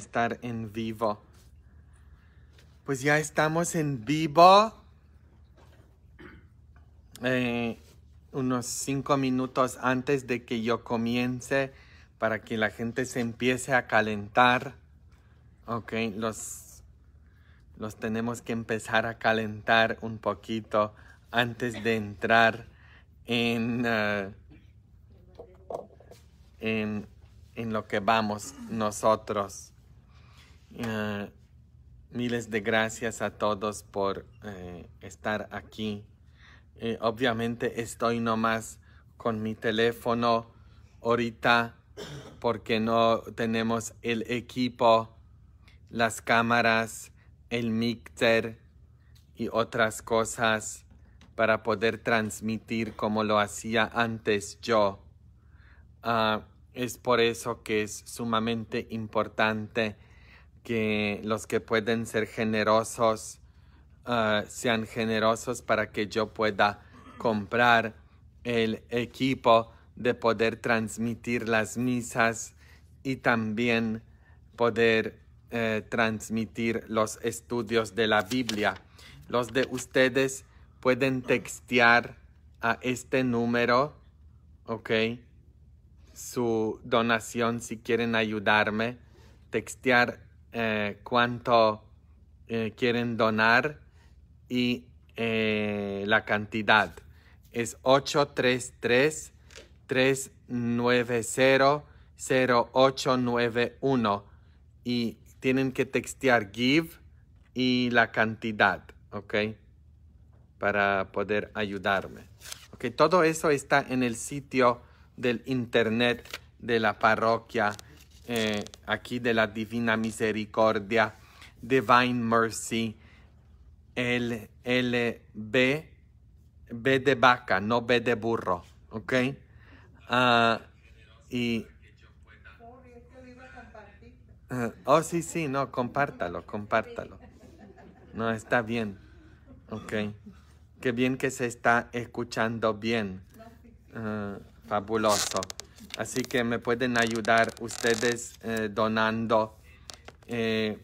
estar en vivo. Pues ya estamos en vivo. Eh, unos cinco minutos antes de que yo comience para que la gente se empiece a calentar. Ok, los, los tenemos que empezar a calentar un poquito antes de entrar en, eh, en lo que vamos nosotros. Ah, miles de gracias a todos por eh, estar aquí. Eh, obviamente estoy nomás con mi teléfono ahorita porque no tenemos el equipo, las cámaras, el mixer y otras cosas para poder transmitir como lo hacía antes yo. Ah, es por eso que es sumamente importante que los que pueden ser generosos ah, sean generosos para que yo pueda comprar el equipo de poder transmitir las misas y también poder eh, transmitir los estudios de la Biblia. Los de ustedes pueden textear a este número, ¿ok? Su donación si quieren ayudarme. Textear eh, cuánto eh, quieren donar y eh, la cantidad. Es 833 390 0891 y tienen que textear give y la cantidad, ¿ok? Para poder ayudarme. Okay, Todo eso está en el sitio del internet de la parroquia eh, aquí de la Divina Misericordia, Divine Mercy, el, el eh, B, B de vaca, no B de burro, ¿ok? Ah, y... Ah, oh, sí, sí, no, compártalo, compártalo. No, está bien. Ok. Qué bien que se está escuchando bien. Ah, fabuloso. Así que me pueden ayudar ustedes eh, donando eh,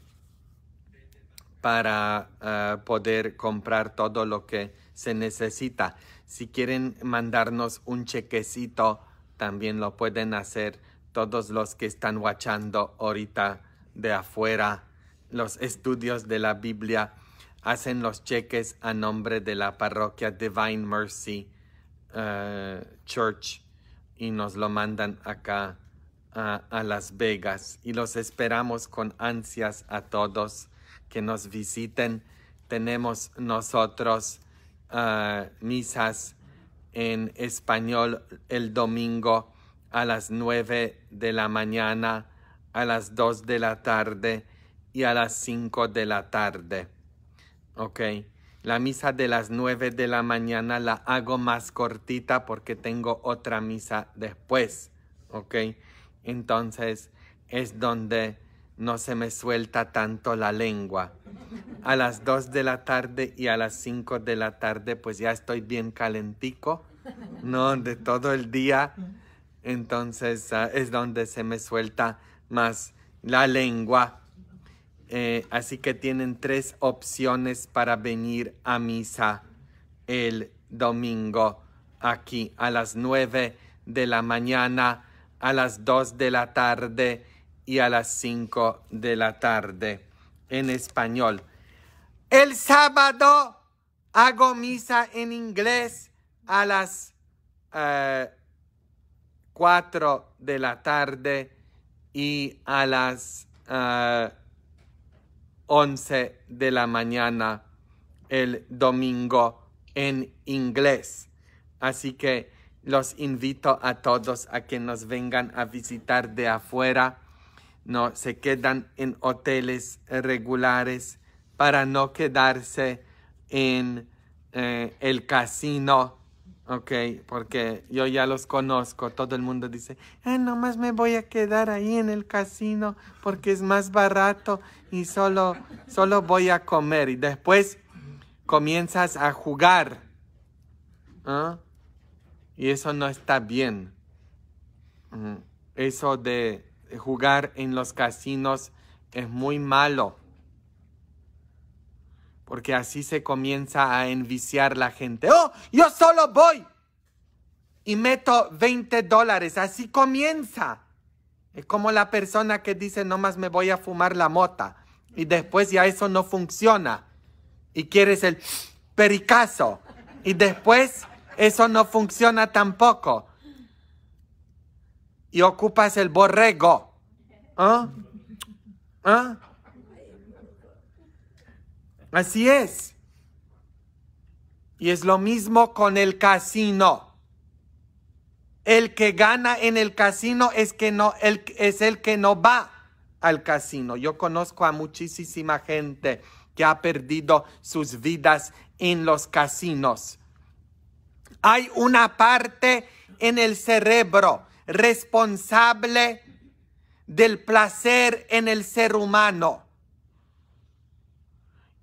para eh, poder comprar todo lo que se necesita. Si quieren mandarnos un chequecito, también lo pueden hacer todos los que están watchando ahorita de afuera. Los estudios de la Biblia hacen los cheques a nombre de la parroquia Divine Mercy Church y nos lo mandan acá a, Las Vegas y los esperamos con ansias a todos que nos visiten. Tenemos nosotros ah, misas en español el domingo a las 9 de la mañana, a las 2 de la tarde y a las 5 de la tarde. Okay la misa de las 9 de la mañana la hago más cortita porque tengo otra misa después, ¿ok? Entonces es donde no se me suelta tanto la lengua. A las 2 de la tarde y a las 5 de la tarde pues ya estoy bien calentico, ¿no? De todo el día. Entonces ah, es donde se me suelta más la lengua. Eh, así que tienen tres opciones para venir a misa el domingo aquí a las nueve de la mañana, a las 2 de la tarde y a las 5 de la tarde en español. El sábado hago misa en inglés a las eh, cuatro de la tarde y a las... Eh, 11 de la mañana el domingo en inglés. Así que los invito a todos a que nos vengan a visitar de afuera. No se quedan en hoteles regulares para no quedarse en eh, el casino Ok, porque yo ya los conozco. Todo el mundo dice, ah, nomás me voy a quedar ahí en el casino porque es más barato y solo, solo voy a comer. Y después comienzas a jugar. ¿ah? Y eso no está bien. Eso de jugar en los casinos es muy malo porque así se comienza a enviciar la gente. ¡Oh, yo solo voy! Y meto 20 dólares, así comienza. Es como la persona que dice, no más me voy a fumar la mota. Y después ya eso no funciona. Y quieres el pericazo. Y después eso no funciona tampoco. Y ocupas el borrego. ¿Ah? ¿Ah? Así es. Y es lo mismo con el casino. El que gana en el casino es, que no, es el que no va al casino. Yo conozco a muchísima gente que ha perdido sus vidas en los casinos. Hay una parte en el cerebro responsable del placer en el ser humano.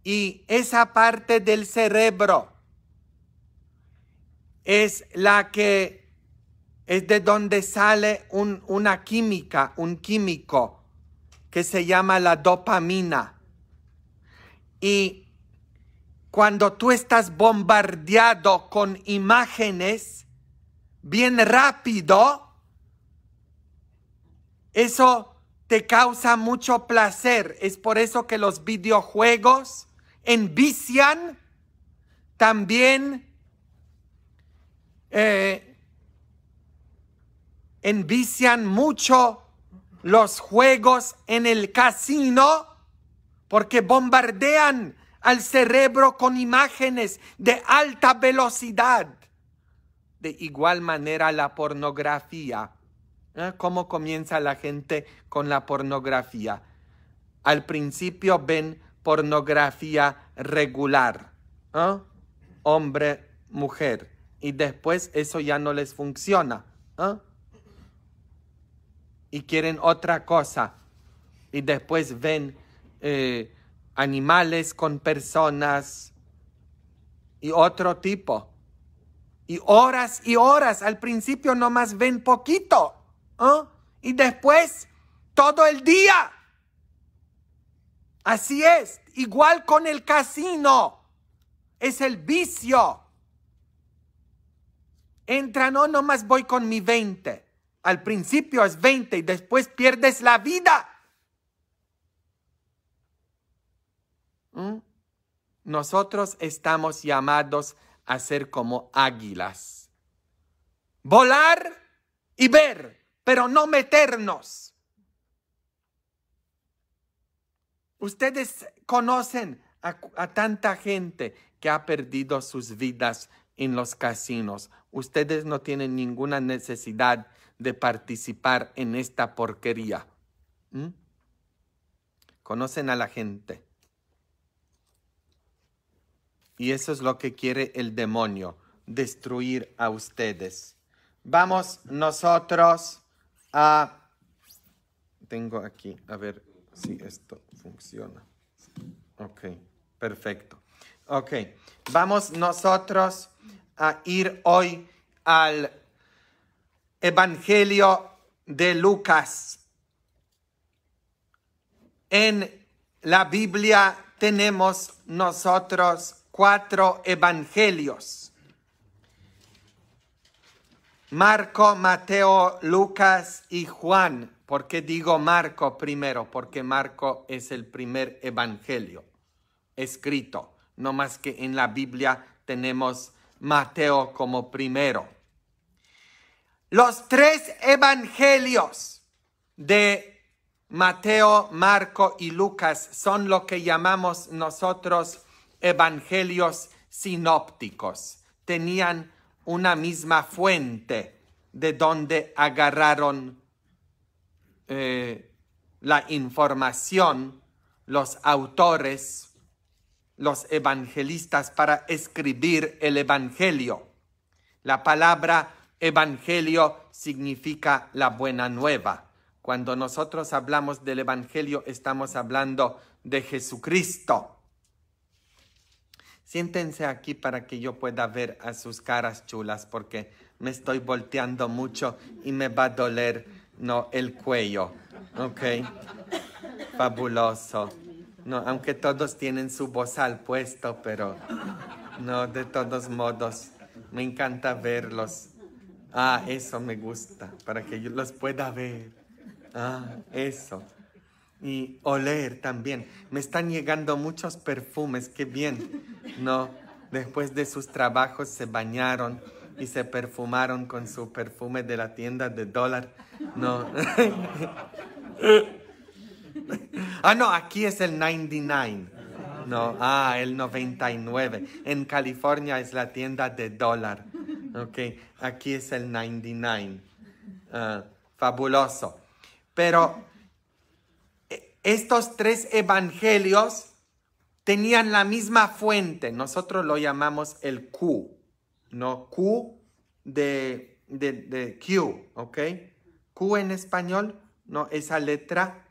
Y esa parte del cerebro es la que es de donde sale una química, un químico que se llama la dopamina. Y cuando tú estás bombardeado con imágenes bien rápido, eso te causa mucho placer. Es por eso que los videojuegos envician, también eh, envician mucho los juegos en el casino porque bombardean al cerebro con imágenes de alta velocidad. De igual manera la pornografía. ¿Eh? ¿Cómo comienza la gente con la pornografía? Al principio ven pornografía regular. ¿ah? Hombre, mujer. Y después eso ya no les funciona. ¿ah? Y quieren otra cosa. Y después ven eh, animales con personas y otro tipo. Y horas y horas. Al principio nomás ven poquito. ¿ah? Y después todo el día. Así es, igual con el casino. Es el vicio. Entra, no, nomás voy con mi 20. Al principio es 20 y después pierdes la vida. ¿Mm? Nosotros estamos llamados a ser como águilas. Volar y ver, pero no meternos. Ustedes conocen a, tanta gente que ha perdido sus vidas en los casinos. Ustedes no tienen ninguna necesidad de participar en esta porquería. ¿Mm? Conocen a la gente. Y eso es lo que quiere el demonio, destruir a ustedes. Vamos nosotros a... Tengo aquí, a ver, Sí, esto funciona. Ok, perfecto. Ok, vamos nosotros a ir hoy al Evangelio de Lucas. En la Biblia tenemos nosotros cuatro evangelios. Marco, Mateo, Lucas y Juan. ¿Por qué digo Marco primero? Porque Marco es el primer evangelio escrito, no más que en la Biblia tenemos Mateo como primero. Los tres evangelios de Mateo, Marco y Lucas son lo que llamamos nosotros evangelios sinópticos. Tenían una misma fuente de donde agarraron eh, la información, los autores, los evangelistas para escribir el Evangelio. La palabra Evangelio significa la buena nueva. Cuando nosotros hablamos del Evangelio estamos hablando de Jesucristo. Siéntense aquí para que yo pueda ver a sus caras chulas porque me estoy volteando mucho y me va a doler no, el cuello. Ok. Fabuloso. No, aunque todos tienen su voz al puesto, pero no, de todos modos, me encanta verlos. Ah, eso me gusta, para que yo los pueda ver. Ah, eso. Y oler también. Me están llegando muchos perfumes, qué bien. No, después de sus trabajos se bañaron y se perfumaron con su perfume de la tienda de dólar. No. ah, no, aquí es el 99. No, ah, el 99. En California es la tienda de dólar. Ok, aquí es el 99. Ah, fabuloso. Pero eh, estos tres evangelios tenían la misma fuente. Nosotros lo llamamos el Q. ¿no? Q de, de, Q, ¿ok? Q en español, ¿no? Esa letra.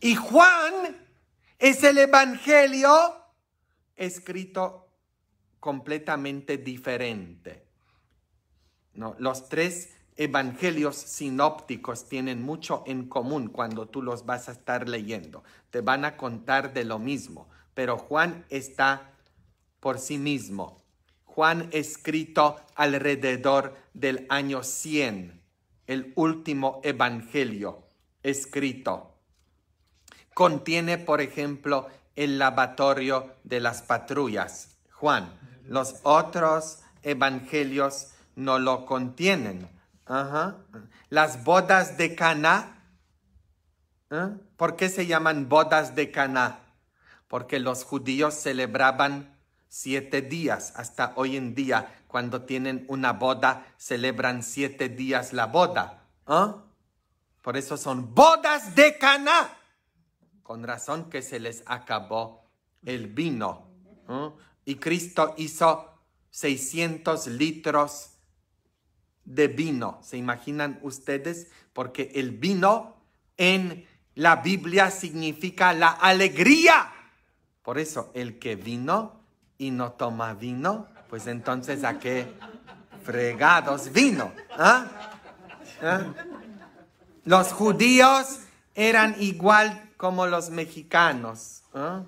Y Juan es el Evangelio escrito completamente diferente. ¿no? Los tres evangelios sinópticos tienen mucho en común cuando tú los vas a estar leyendo. Te van a contar de lo mismo, pero Juan está por sí mismo. Juan escrito alrededor del año 100, el último evangelio escrito. Contiene, por ejemplo, el lavatorio de las patrullas. Juan, los otros evangelios no lo contienen. Las bodas de Cana. ¿Eh? ¿Por qué se llaman bodas de Cana? Porque los judíos celebraban siete días. Hasta hoy en día, cuando tienen una boda, celebran siete días la boda. ¿ah? Por eso son bodas de cana, Con razón que se les acabó el vino. ¿ah? Y Cristo hizo 600 litros de vino. ¿Se imaginan ustedes? Porque el vino en la Biblia significa la alegría. Por eso el que vino y no toma vino, pues entonces a qué fregados vino. ¿Ah? ¿Ah? Los judíos eran igual como los mexicanos. ¿ah?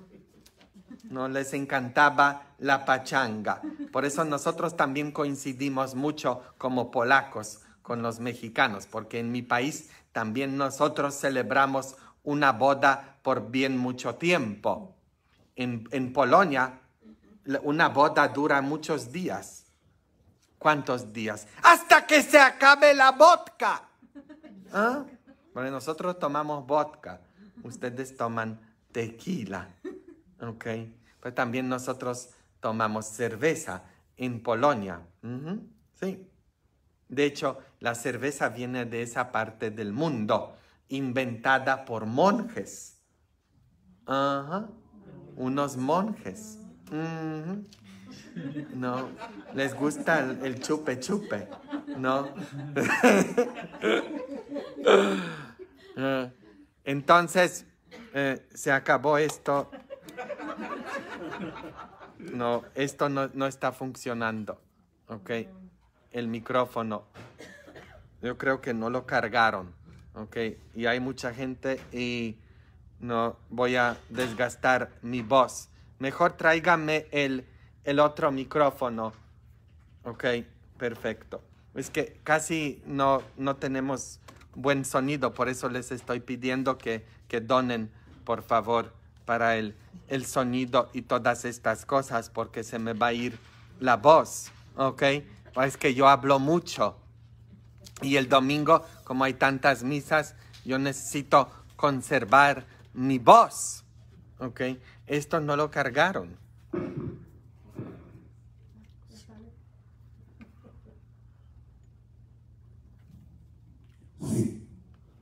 No les encantaba la pachanga. Por eso nosotros también coincidimos mucho como polacos con los mexicanos, porque en mi país también nosotros celebramos una boda por bien mucho tiempo. En, en Polonia una boda dura muchos días. ¿Cuántos días? Hasta que se acabe la vodka. ¿Ah? Bueno, nosotros tomamos vodka. Ustedes toman tequila. ¿Ok? Pues también nosotros tomamos cerveza en Polonia. Sí. De hecho, la cerveza viene de esa parte del mundo, inventada por monjes. Ajá. Unos monjes. No, les gusta el, chupe chupe, ¿no? entonces, eh, se acabó esto. No, esto no, no, está funcionando, ¿ok? El micrófono. Yo creo que no lo cargaron, ¿ok? Y hay mucha gente y no voy a desgastar mi voz. Mejor tráigame el, otro micrófono. Ok, perfecto. Es que casi no, tenemos buen sonido, por eso les estoy pidiendo que, donen, por favor, para el, el sonido y todas estas cosas, porque se me va a ir la voz, ¿ok? Es que yo hablo mucho. Y el domingo, como hay tantas misas, yo necesito conservar mi voz, ¿ok? ¿Esto no lo cargaron.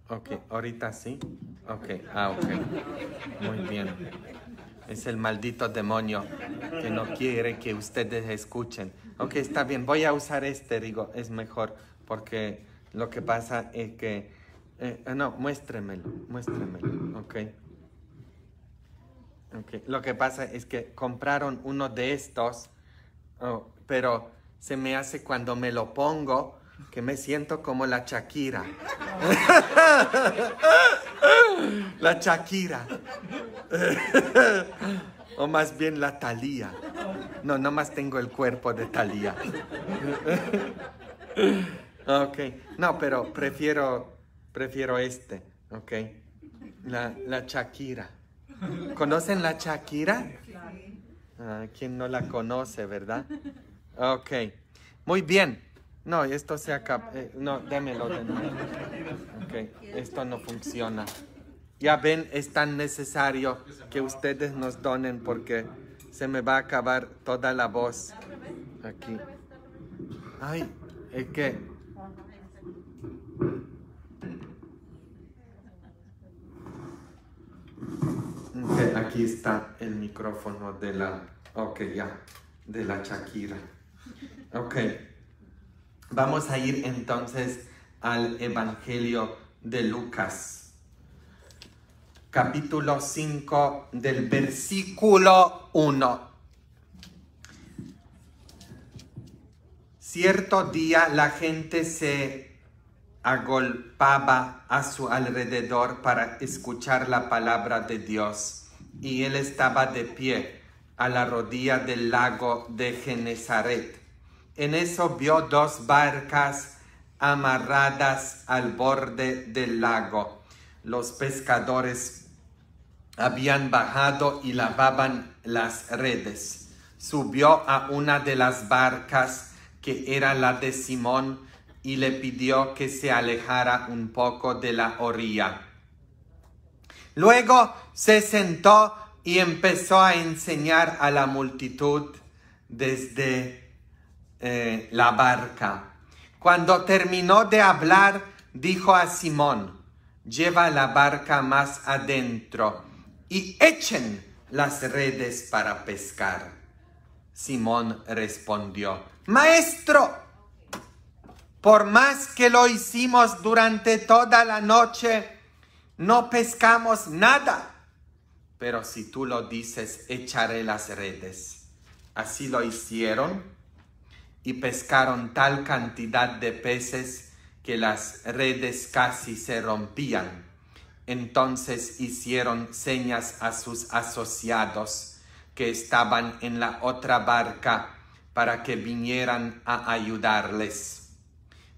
Ok, ahorita sí. Ok, ah, ok. Muy bien. Es el maldito demonio que no quiere que ustedes escuchen. Ok, está bien, voy a usar este, digo, es mejor, porque lo que pasa es que... Eh, no, muéstremelo, muéstremelo, ok. Lo que pasa es que compraron uno de estos, oh, pero se me hace cuando me lo pongo que me siento como la Shakira. la Shakira. o más bien la Talía. No, nomás tengo el cuerpo de Talía. ok. No, pero prefiero, prefiero este. Ok. La, la Shakira. ¿Conocen la Shakira? Ah, ¿Quién no la conoce, verdad? Ok, muy bien. No, esto se acaba. Eh, no, démelo, Ok, esto no funciona. Ya ven, es tan necesario que ustedes nos donen porque se me va a acabar toda la voz aquí. Ay, es que aquí está el micrófono de la, ok, ya, de la Shakira. Ok, vamos a ir entonces al Evangelio de Lucas, capítulo 5 del versículo 1. Cierto día la gente se agolpaba a su alrededor para escuchar la palabra de Dios, y él estaba de pie a la rodilla del lago de Genezaret. En eso vio dos barcas amarradas al borde del lago. Los pescadores habían bajado y lavaban las redes. Subió a una de las barcas, que era la de Simón, y le pidió que se alejara un poco de la orilla. Luego se sentó y empezó a enseñar a la multitud desde eh, la barca. Cuando terminó de hablar, dijo a Simón, lleva la barca más adentro y echen las redes para pescar. Simón respondió, Maestro, por más que lo hicimos durante toda la noche, no pescamos nada. Pero si tú lo dices, echaré las redes. Así lo hicieron y pescaron tal cantidad de peces que las redes casi se rompían. Entonces hicieron señas a sus asociados que estaban en la otra barca para que vinieran a ayudarles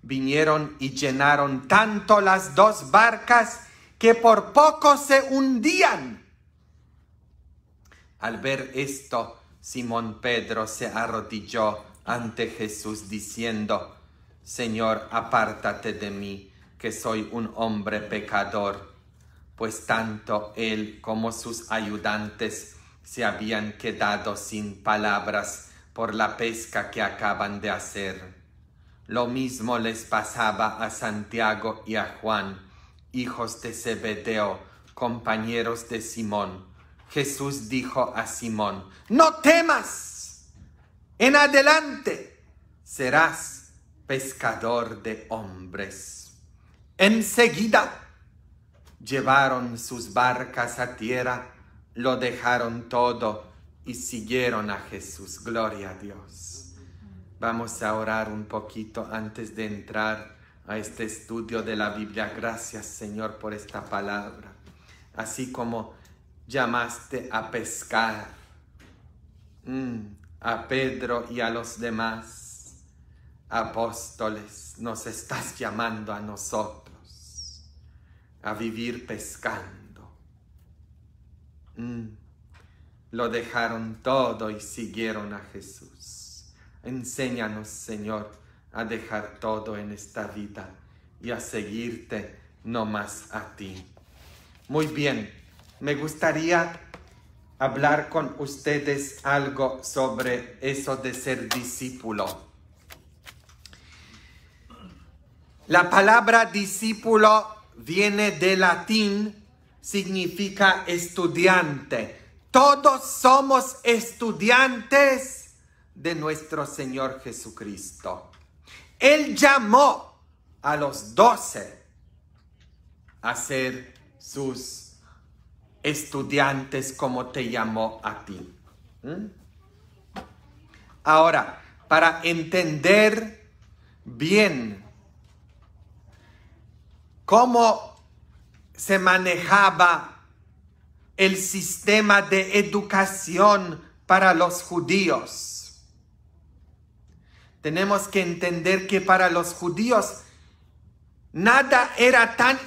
vinieron y llenaron tanto las dos barcas que por poco se hundían. Al ver esto, Simón Pedro se arrodilló ante Jesús diciendo, Señor, apártate de mí, que soy un hombre pecador, pues tanto él como sus ayudantes se habían quedado sin palabras por la pesca que acaban de hacer. Lo mismo les pasaba a Santiago y a Juan, hijos de Zebedeo, compañeros de Simón. Jesús dijo a Simón, no temas, en adelante serás pescador de hombres. Enseguida llevaron sus barcas a tierra, lo dejaron todo y siguieron a Jesús. Gloria a Dios. Vamos a orar un poquito antes de entrar a este estudio de la Biblia. Gracias Señor por esta palabra. Así como llamaste a pescar mm, a Pedro y a los demás apóstoles, nos estás llamando a nosotros a vivir pescando. Mm, lo dejaron todo y siguieron a Jesús. Enséñanos, Señor, a dejar todo en esta vida y a seguirte no más a ti. Muy bien, me gustaría hablar con ustedes algo sobre eso de ser discípulo. La palabra discípulo viene del latín, significa estudiante. Todos somos estudiantes de nuestro Señor Jesucristo. Él llamó a los doce a ser sus estudiantes como te llamó a ti. ¿Mm? Ahora, para entender bien cómo se manejaba el sistema de educación para los judíos, tenemos que entender que para los judíos nada era tan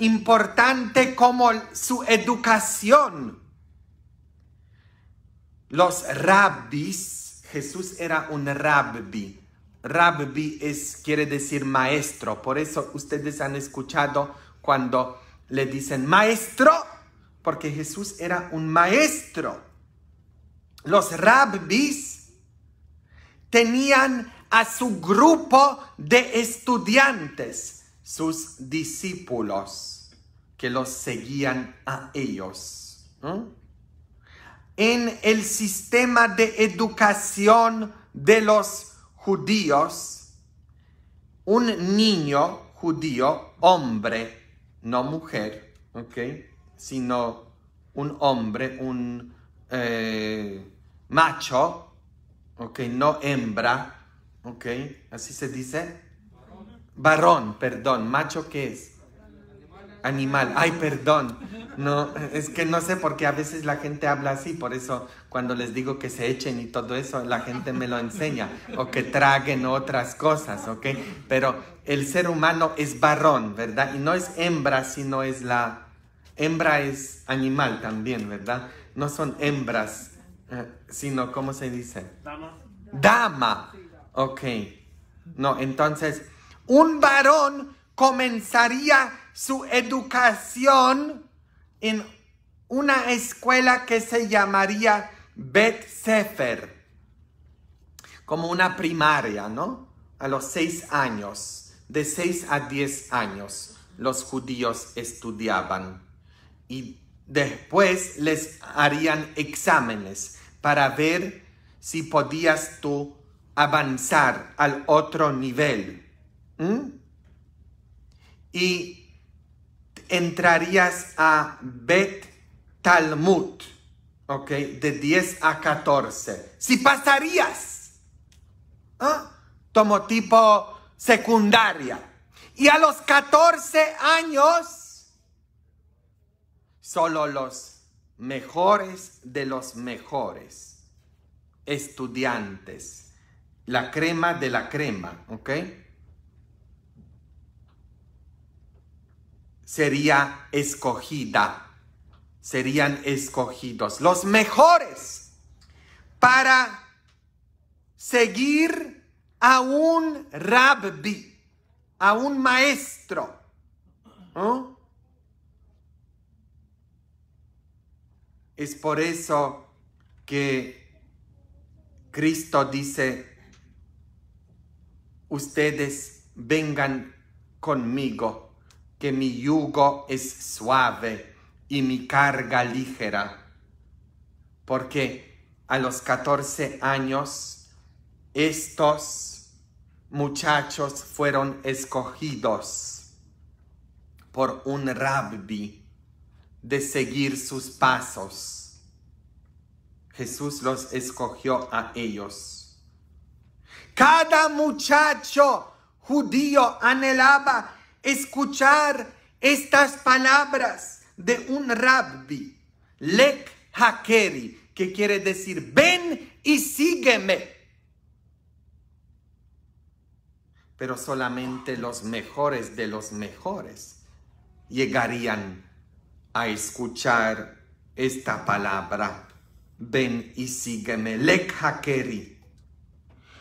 importante como su educación. Los rabbis, Jesús era un rabbi. Rabbi es, quiere decir maestro. Por eso ustedes han escuchado cuando le dicen maestro, porque Jesús era un maestro. Los rabbis tenían a su grupo de estudiantes, sus discípulos, que los seguían a ellos. En el sistema de educación de los judíos, un niño judío, hombre, no mujer, sino un hombre, un eh, macho, ok, no hembra, ok, así se dice. Varón, perdón, macho qué es? Animal, ay, perdón, no, es que no sé porque a veces la gente habla así, por eso cuando les digo que se echen y todo eso, la gente me lo enseña, o que traguen otras cosas, ok, pero el ser humano es varón, ¿verdad? Y no es hembra, sino es la, hembra es animal también, ¿verdad? No son hembras sino, ¿cómo se dice? Dama. Dama. Ok. No, entonces, un varón comenzaría su educación en una escuela que se llamaría Bet Sefer, como una primaria, ¿no? A los seis años, de seis a diez años, los judíos estudiaban. Y Después les harían exámenes para ver si podías tú avanzar al otro nivel. Y entrarías a Bet Talmud, ¿ok? De 10 a 14. Si pasarías, ¿ah? tipo secundaria. Y a los 14 años solo los mejores de los mejores estudiantes, la crema de la crema, ¿ok? Sería escogida, serían escogidos los mejores para seguir a un rabbi, a un maestro. Es por eso que Cristo dice, ustedes vengan conmigo, que mi yugo es suave y mi carga ligera. Porque a los 14 años, estos muchachos fueron escogidos por un rabbi de seguir sus pasos. Jesús los escogió a ellos. Cada muchacho judío anhelaba escuchar estas palabras de un rabbi, Lek Hakeri, que quiere decir, ven y sígueme. Pero solamente los mejores de los mejores llegarían a escuchar esta palabra. Ven y sígueme,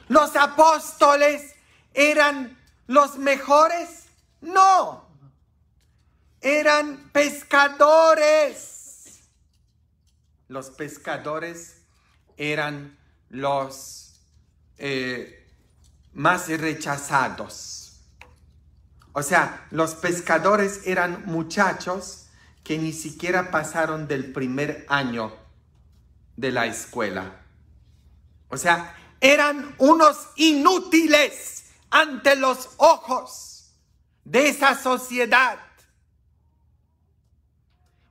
¿Los apóstoles eran los mejores? No. Eran pescadores. Los pescadores eran los eh, más rechazados. O sea, los pescadores eran muchachos que ni siquiera pasaron del primer año de la escuela. O sea, eran unos inútiles ante los ojos de esa sociedad.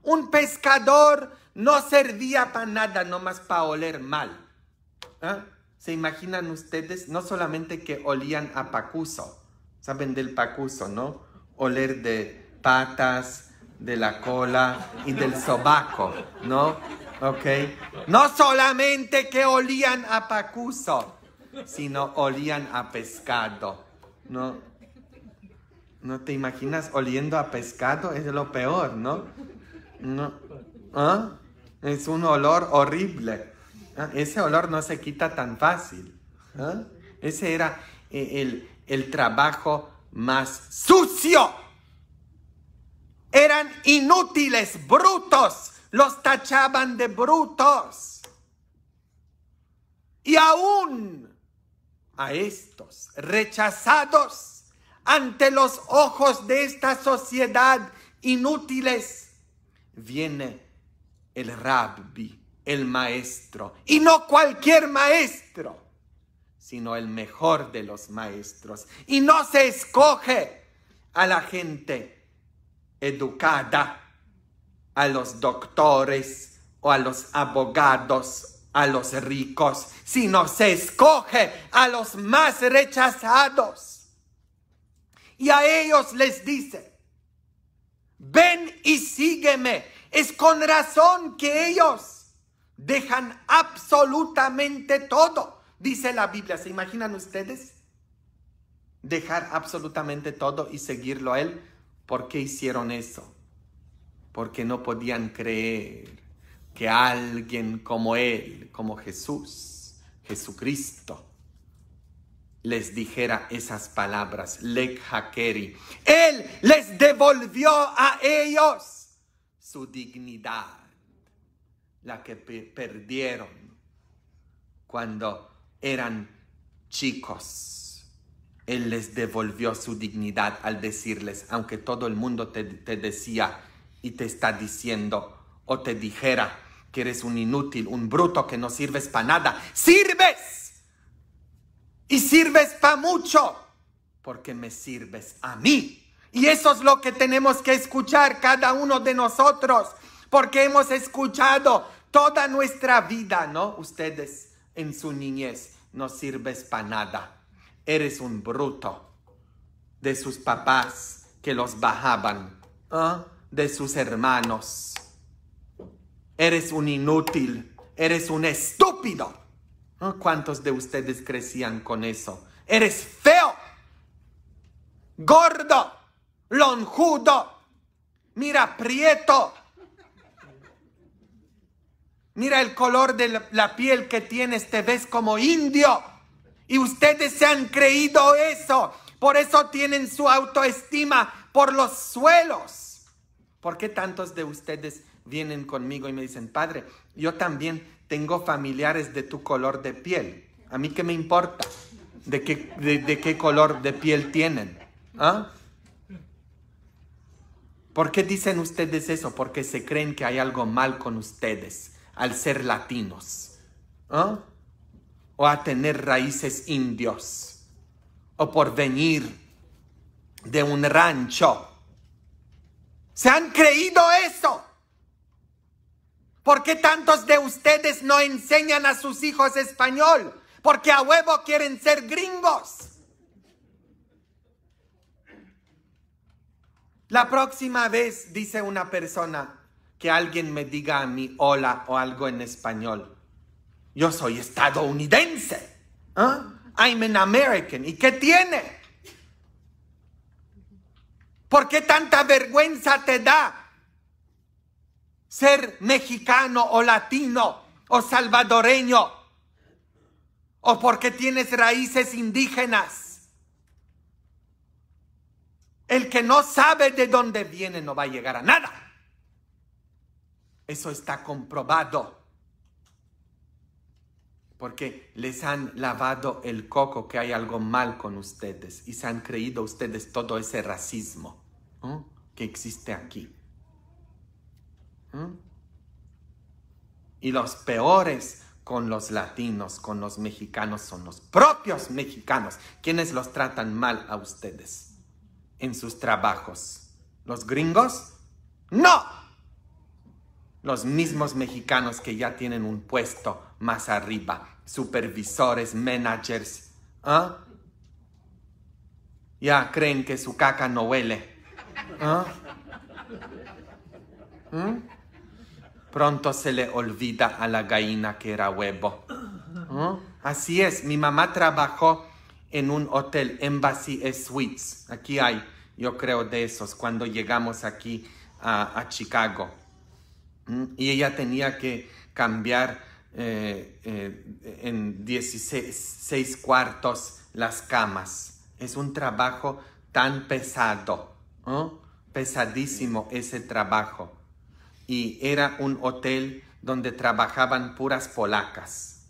Un pescador no servía para nada, nomás para oler mal. ¿eh? ¿Se imaginan ustedes? No solamente que olían a pacuso, saben del pacuso, ¿no? Oler de patas, de la cola y del sobaco, ¿no? ¿Ok? No solamente que olían a pacuso, sino olían a pescado, ¿no? ¿No te imaginas oliendo a pescado? Es lo peor, ¿no? no. ¿Ah? Es un olor horrible. Ah, ese olor no se quita tan fácil. ¿ah? Ese era eh, el, el trabajo más sucio eran inútiles, brutos. Los tachaban de brutos. Y aún a estos rechazados ante los ojos de esta sociedad inútiles, viene el rabbi, el maestro. Y no cualquier maestro, sino el mejor de los maestros. Y no se escoge a la gente educada a los doctores o a los abogados, a los ricos, sino se escoge a los más rechazados. Y a ellos les dice, ven y sígueme. Es con razón que ellos dejan absolutamente todo, dice la Biblia. ¿Se imaginan ustedes? Dejar absolutamente todo y seguirlo a él ¿Por qué hicieron eso? Porque no podían creer que alguien como Él, como Jesús, Jesucristo, les dijera esas palabras, Lek Hakeri. Él les devolvió a ellos su dignidad, la que perdieron cuando eran chicos él les devolvió su dignidad al decirles, aunque todo el mundo te, decía y te está diciendo o te dijera que eres un inútil, un bruto, que no sirves para nada, sirves. Y sirves para mucho, porque me sirves a mí. Y eso es lo que tenemos que escuchar cada uno de nosotros, porque hemos escuchado toda nuestra vida, ¿no? Ustedes en su niñez no sirves para nada eres un bruto. De sus papás que los bajaban, ¿ah? de sus hermanos. Eres un inútil, eres un estúpido. ¿Ah? ¿Cuántos de ustedes crecían con eso? Eres feo, gordo, lonjudo, mira prieto. Mira el color de la piel que tienes, te ves como indio. Y ustedes se han creído eso. Por eso tienen su autoestima por los suelos. ¿Por qué tantos de ustedes vienen conmigo y me dicen, Padre, yo también tengo familiares de tu color de piel? ¿A mí qué me importa de qué, de, qué color de piel tienen? ¿ah? ¿Por qué dicen ustedes eso? Porque se creen que hay algo mal con ustedes al ser latinos. ¿Ah? o a tener raíces indios o por venir de un rancho. ¿Se han creído eso? ¿Por qué tantos de ustedes no enseñan a sus hijos español? Porque a huevo quieren ser gringos. La próxima vez dice una persona que alguien me diga a mí hola o algo en español. Yo soy estadounidense. ¿ah? I'm an American. ¿Y qué tiene? ¿Por qué tanta vergüenza te da ser mexicano o latino o salvadoreño? ¿O porque tienes raíces indígenas? El que no sabe de dónde viene no va a llegar a nada. Eso está comprobado porque les han lavado el coco que hay algo mal con ustedes y se han creído ustedes todo ese racismo que existe aquí. Y los peores con los latinos, con los mexicanos, son los propios mexicanos quienes los tratan mal a ustedes en sus trabajos. ¿Los gringos? No. Los mismos mexicanos que ya tienen un puesto más arriba supervisores, managers. ¿ah? Ya creen que su caca no huele. ¿ah? ¿Mm? Pronto se le olvida a la gallina que era huevo. Así es, mi mamá trabajó en un hotel, Embassy Suites. Aquí hay, yo creo, de esos cuando llegamos aquí a, Chicago. ¿Mm? Y ella tenía que cambiar eh, eh, en 16 cuartos las camas. Es un trabajo tan pesado, pesadísimo ese trabajo. Y era un hotel donde trabajaban puras polacas.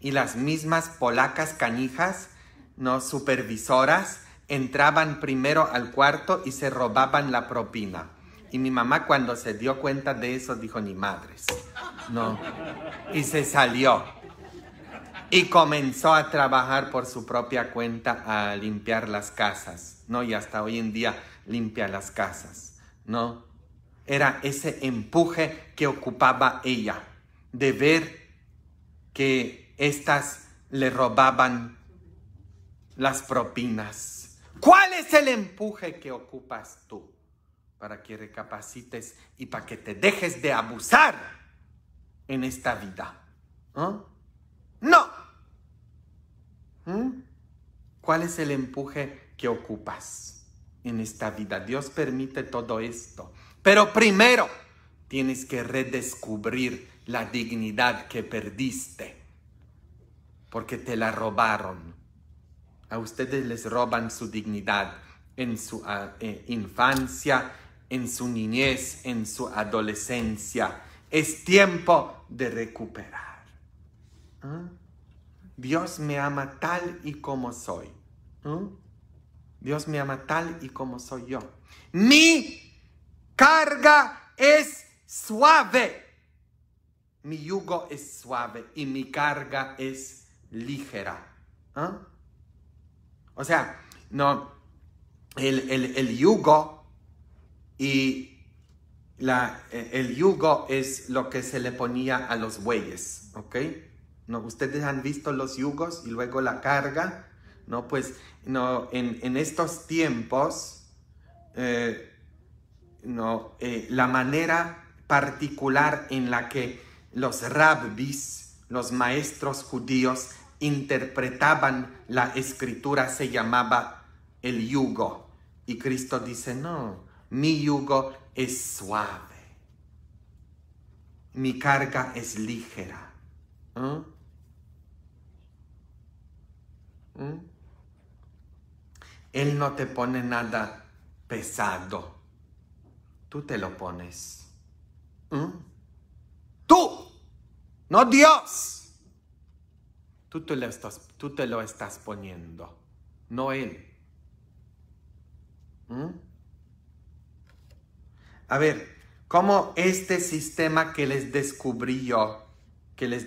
Y las mismas polacas canijas, no supervisoras, entraban primero al cuarto y se robaban la propina. Y mi mamá cuando se dio cuenta de eso dijo, ni madres. No. Y se salió. Y comenzó a trabajar por su propia cuenta a limpiar las casas. No, y hasta hoy en día limpia las casas. No. Era ese empuje que ocupaba ella de ver que estas le robaban las propinas. ¿Cuál es el empuje que ocupas tú? para que recapacites y para que te dejes de abusar en esta vida. No. ¿Mm? ¿Cuál es el empuje que ocupas en esta vida? Dios permite todo esto. Pero primero tienes que redescubrir la dignidad que perdiste. Porque te la robaron. A ustedes les roban su dignidad en su ah, eh, infancia, en su niñez, en su adolescencia. Es tiempo de recuperar. ¿Mm? Dios me ama tal y como soy. ¿Mm? Dios me ama tal y como soy yo. Mi carga es suave. Mi yugo es suave y mi carga es ligera. ¿Ah? O sea, no, el, el yugo y la, el yugo es lo que se le ponía a los bueyes, ¿ok? ¿No? Ustedes han visto los yugos y luego la carga, ¿no? Pues no, en, estos tiempos, eh, no, eh, la manera particular en la que los rabbis, los maestros judíos, interpretaban la escritura se llamaba el yugo. Y Cristo dice, no, mi yugo es suave. Mi carga es ligera. ¿Eh? ¿Eh? Él no te pone nada pesado. Tú te lo pones. ¿Eh? Tú, no Dios. Tú te, lo estás, tú te lo estás poniendo, no Él a ver, cómo este sistema que les descubrí yo, que les,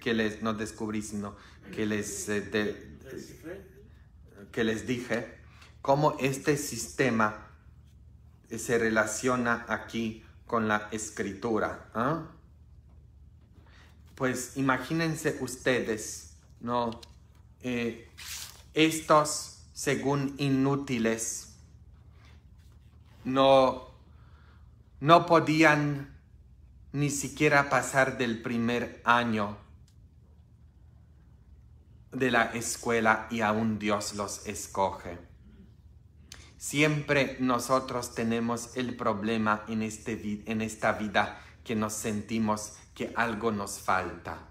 que les no descubrí, sino que les, eh, que les dije, cómo este sistema se relaciona aquí con la escritura. ¿ah? Pues imagínense ustedes, ¿no? Eh, estos, según inútiles, no, no podían ni siquiera pasar del primer año de la escuela y aún Dios los escoge. Siempre nosotros tenemos el problema en, este, en esta vida que nos sentimos que algo nos falta.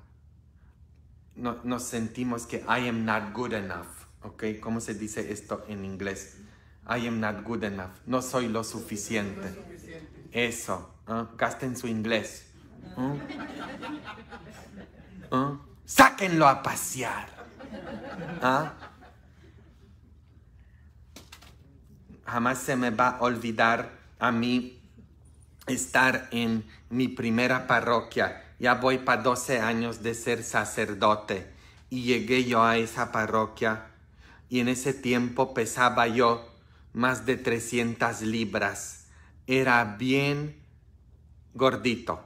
nos sentimos que I am not good enough. ¿Ok? ¿Cómo se dice esto en inglés? I am not good enough. No soy lo suficiente. Eso. ¿eh? Gasten su inglés. ¿eh? ¿Eh? Sáquenlo a pasear. ¿ah? Jamás se me va a olvidar a mí estar en mi primera parroquia. Ya voy para 12 años de ser sacerdote y llegué yo a esa parroquia y en ese tiempo pesaba yo más de 300 libras. Era bien gordito.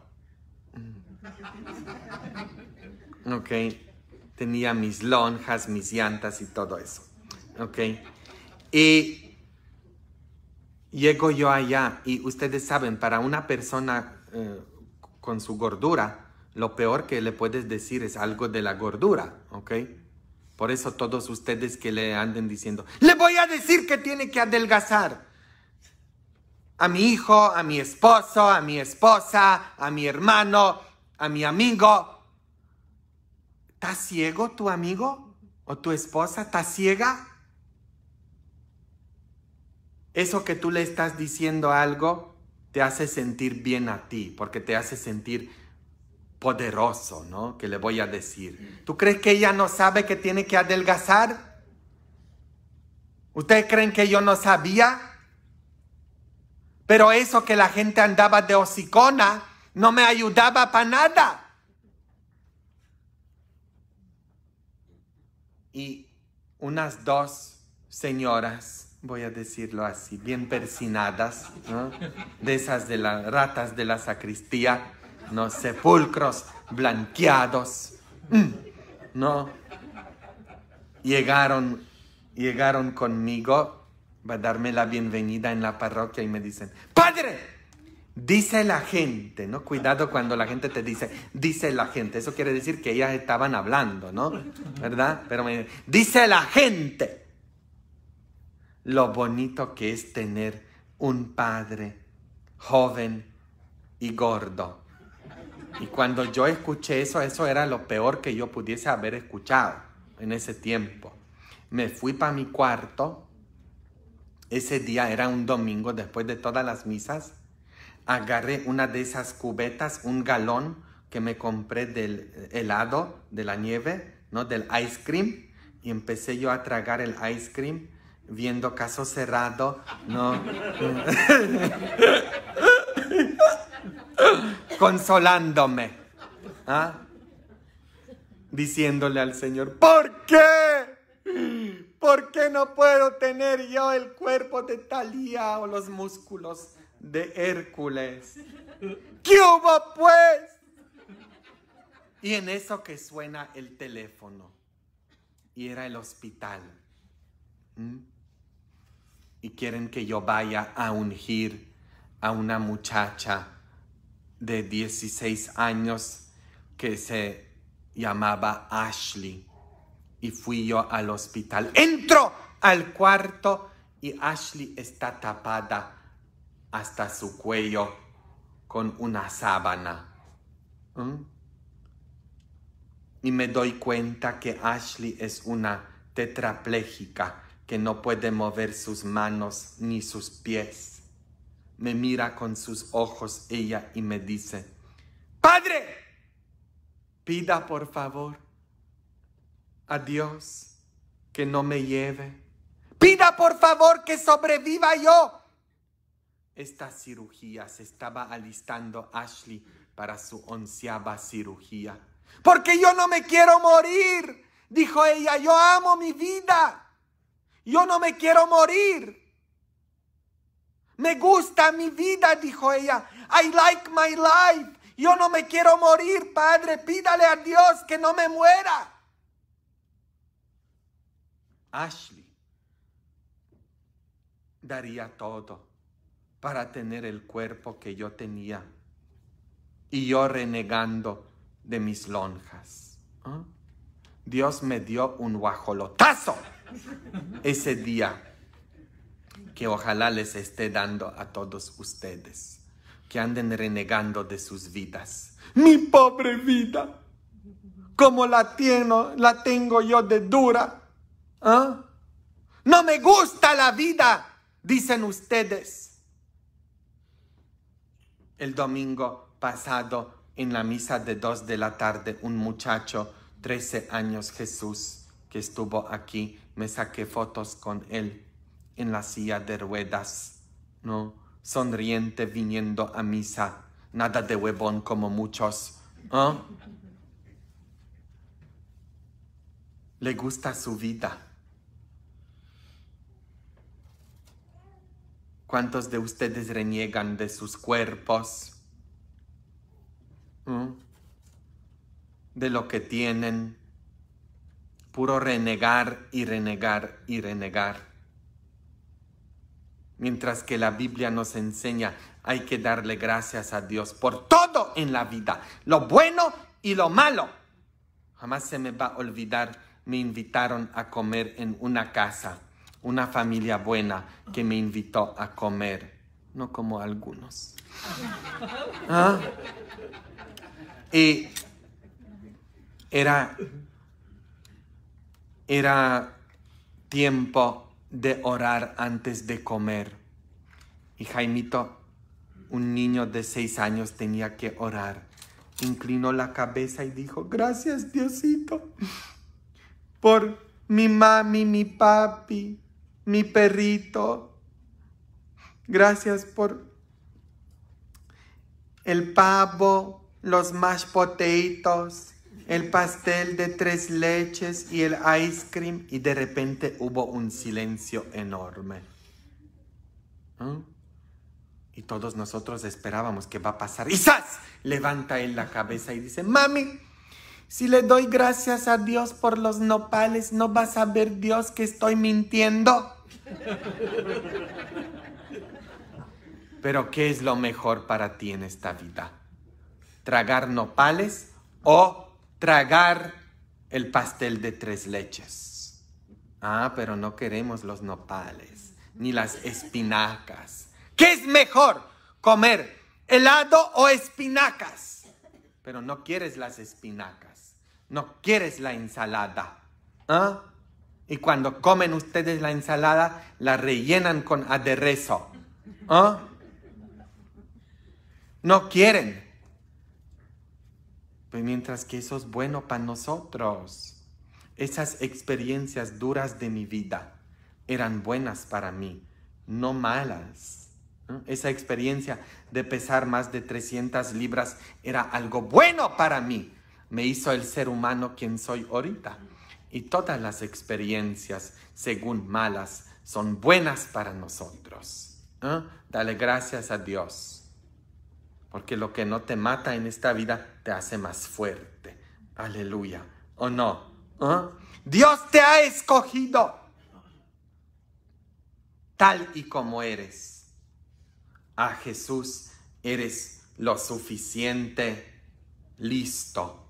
Ok. Tenía mis lonjas, mis llantas y todo eso. Ok. Y llego yo allá y ustedes saben, para una persona eh, con su gordura, lo peor que le puedes decir es algo de la gordura. Ok. Por eso todos ustedes que le anden diciendo, le voy a decir que tiene que adelgazar. A mi hijo, a mi esposo, a mi esposa, a mi hermano, a mi amigo. ¿Estás ciego tu amigo o tu esposa? ¿Estás ciega? Eso que tú le estás diciendo algo te hace sentir bien a ti, porque te hace sentir poderoso, ¿no? Que le voy a decir. ¿Tú crees que ella no sabe que tiene que adelgazar? ¿Ustedes creen que yo no sabía? Pero eso que la gente andaba de hocicona no me ayudaba para nada. Y unas dos señoras, voy a decirlo así, bien persinadas, ¿no? de esas de las ratas de la sacristía, ¿no? Sepulcros blanqueados, mm. ¿no? Llegaron, llegaron conmigo a darme la bienvenida en la parroquia y me dicen, Padre, dice la gente, ¿no? Cuidado cuando la gente te dice, dice la gente, eso quiere decir que ellas estaban hablando, ¿no? ¿Verdad? Pero me dice la gente lo bonito que es tener un padre joven y gordo y cuando yo escuché eso, eso era lo peor que yo pudiese haber escuchado en ese tiempo. Me fui para mi cuarto. Ese día era un domingo después de todas las misas. Agarré una de esas cubetas, un galón que me compré del helado, de la nieve, ¿no? Del ice cream. Y empecé yo a tragar el ice cream viendo caso cerrado, ¿no? consolándome. ¿ah? Diciéndole al Señor, ¿por qué? ¿Por qué no puedo tener yo el cuerpo de Talía o los músculos de Hércules? ¿Qué hubo pues? Y en eso que suena el teléfono. Y era el hospital. Y quieren que yo vaya a ungir a una muchacha de 16 años que se llamaba Ashley y fui yo al hospital. Entro al cuarto y Ashley está tapada hasta su cuello con una sábana. ¿Mm? Y me doy cuenta que Ashley es una tetrapléjica que no puede mover sus manos ni sus pies me mira con sus ojos ella y me dice, Padre, pida por favor a Dios que no me lleve. Pida por favor que sobreviva yo. Esta cirugía se estaba alistando Ashley para su onceava cirugía. Porque yo no me quiero morir, dijo ella, yo amo mi vida. Yo no me quiero morir. Me gusta mi vida, dijo ella. I like my life. Yo no me quiero morir, Padre. Pídale a Dios que no me muera. Ashley daría todo para tener el cuerpo que yo tenía y yo renegando de mis lonjas. ¿eh? Dios me dio un guajolotazo ese día que ojalá les esté dando a todos ustedes, que anden renegando de sus vidas. Mi pobre vida, como la, tengo la tengo yo de dura. ¿ah? No me gusta la vida, dicen ustedes. El domingo pasado, en la misa de dos de la tarde, un muchacho, 13 años, Jesús, que estuvo aquí, me saqué fotos con él en la silla de ruedas, ¿no? Sonriente viniendo a misa, nada de huevón como muchos, ¿ah? Le gusta su vida. ¿Cuántos de ustedes reniegan de sus cuerpos? ¿Mm? De lo que tienen. Puro renegar y renegar y renegar. Mientras que la Biblia nos enseña, hay que darle gracias a Dios por todo en la vida, lo bueno y lo malo. Jamás se me va a olvidar, me invitaron a comer en una casa, una familia buena que me invitó a comer, no como algunos. ¿Ah? Y era, era tiempo de orar antes de comer. Y Jaimito, un niño de seis años, tenía que orar. Inclinó la cabeza y dijo, gracias Diosito por mi mami, mi papi, mi perrito. Gracias por el pavo, los mashed potatoes el pastel de tres leches y el ice cream y de repente hubo un silencio enorme. ¿Mm? Y todos nosotros esperábamos que va a pasar. Y Levanta él la cabeza y dice, mami, si le doy gracias a Dios por los nopales, ¿no vas a ver Dios que estoy mintiendo? Pero ¿qué es lo mejor para ti en esta vida? ¿Tragar nopales o tragar el pastel de tres leches. Ah, pero no queremos los nopales ni las espinacas. ¿Qué es mejor? ¿Comer helado o espinacas? Pero no quieres las espinacas, no quieres la ensalada. ¿Ah? Y cuando comen ustedes la ensalada, la rellenan con aderezo. ¿Ah? No quieren pues, mientras que eso es bueno para nosotros. Esas experiencias duras de mi vida eran buenas para mí, no malas. Esa experiencia de pesar más de 300 libras era algo bueno para mí. Me hizo el ser humano quien soy ahorita. Y todas las experiencias, según malas, son buenas para nosotros. Dale gracias a Dios porque lo que no te mata en esta vida te hace más fuerte. Aleluya. ¿O no? ¿Ah? Dios te ha escogido tal y como eres. A Jesús eres lo suficiente listo.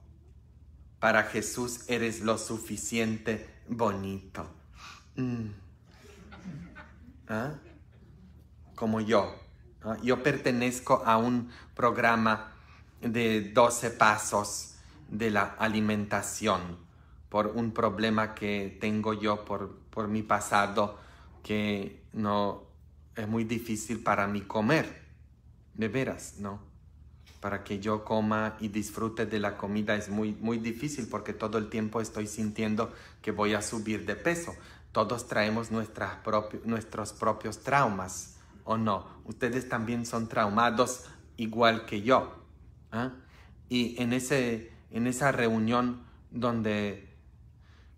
Para Jesús eres lo suficiente bonito. Mm. ¿Ah? Como yo yo pertenezco a un programa de 12 pasos de la alimentación por un problema que tengo yo por, mi pasado que no es muy difícil para mí comer. De veras, ¿no? Para que yo coma y disfrute de la comida es muy, muy difícil porque todo el tiempo estoy sintiendo que voy a subir de peso. Todos traemos nuestras nuestros propios traumas no. Ustedes también son traumados igual que yo. ¿ah? Y en, ese, en esa reunión donde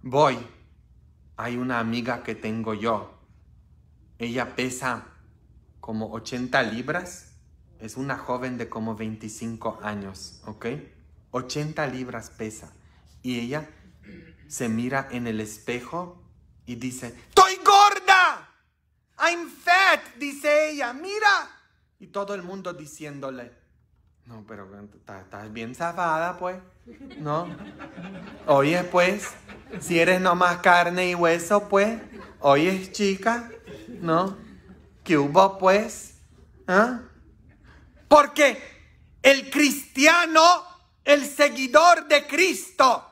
voy, hay una amiga que tengo yo. Ella pesa como 80 libras. Es una joven de como 25 años, ¿ok? 80 libras pesa. Y ella se mira en el espejo y dice, I'm fat, dice ella, mira. Y todo el mundo diciéndole, no, pero estás bien zafada, pues, ¿no? Oye, pues, si eres nomás carne y hueso, pues, hoy es chica, ¿no? ¿Qué hubo, pues? ¿Ah? Porque el cristiano, el seguidor de Cristo,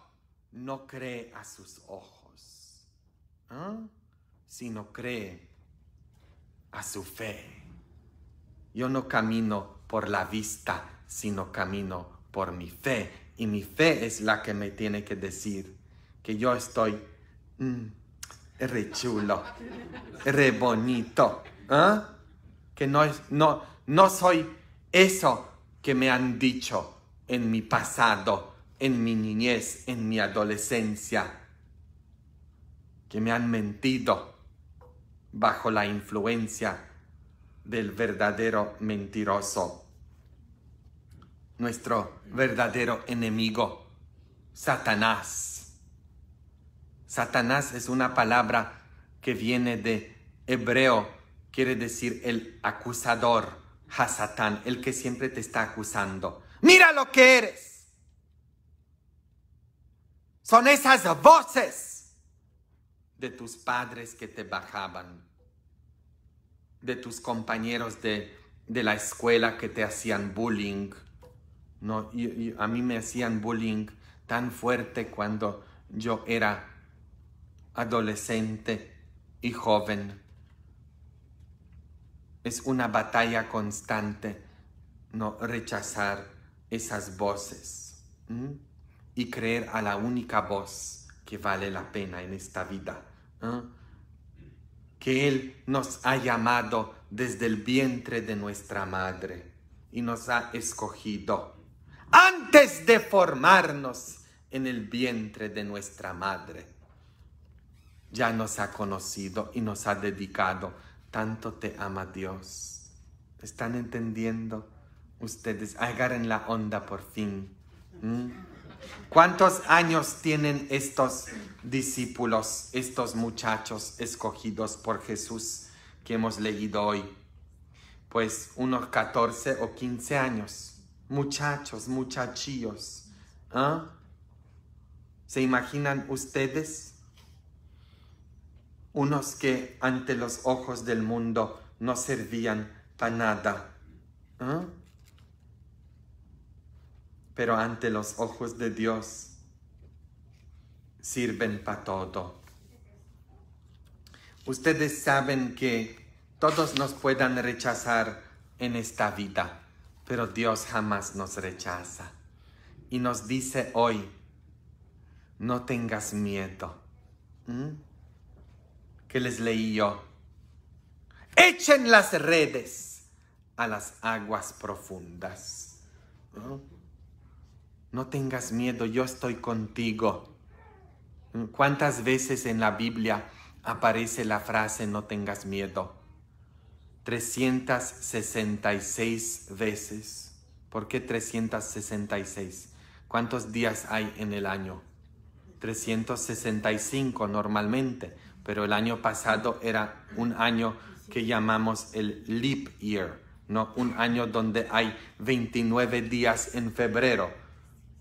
no cree a sus ojos, ¿ah? sino cree a su fe. Yo no camino por la vista, sino camino por mi fe. Y mi fe es la que me tiene que decir que yo estoy mm, re chulo, re bonito. ¿ah? Que no, no, no soy eso que me han dicho en mi pasado, en mi niñez, en mi adolescencia. Que me han mentido bajo la influencia del verdadero mentiroso, nuestro verdadero enemigo, Satanás. Satanás es una palabra que viene de hebreo, quiere decir el acusador, Hasatán, el que siempre te está acusando. Mira lo que eres. Son esas voces de tus padres que te bajaban, de tus compañeros de, la escuela que te hacían bullying. No, a mí me hacían bullying tan fuerte cuando yo era adolescente y joven. Es una batalla constante no rechazar esas voces y creer a la única voz que vale la pena en esta vida que Él nos ha llamado desde el vientre de nuestra madre y nos ha escogido antes de formarnos en el vientre de nuestra madre. Ya nos ha conocido y nos ha dedicado. Tanto te ama Dios. ¿Están entendiendo? Ustedes agarren la onda por fin. ¿Mm? ¿Cuántos años tienen estos discípulos, estos muchachos escogidos por Jesús que hemos leído hoy? Pues unos 14 o 15 años. Muchachos, muchachillos. ¿Ah? ¿Se imaginan ustedes? Unos que ante los ojos del mundo no servían para nada. ¿Ah? pero ante los ojos de Dios sirven para todo. Ustedes saben que todos nos puedan rechazar en esta vida, pero Dios jamás nos rechaza. Y nos dice hoy, no tengas miedo. ¿Mm? ¿Qué les leí yo? Echen las redes a las aguas profundas no tengas miedo, yo estoy contigo. ¿Cuántas veces en la Biblia aparece la frase no tengas miedo? 366 veces. ¿Por qué 366? ¿Cuántos días hay en el año? 365 normalmente, pero el año pasado era un año que llamamos el leap year, ¿no? Un año donde hay 29 días en febrero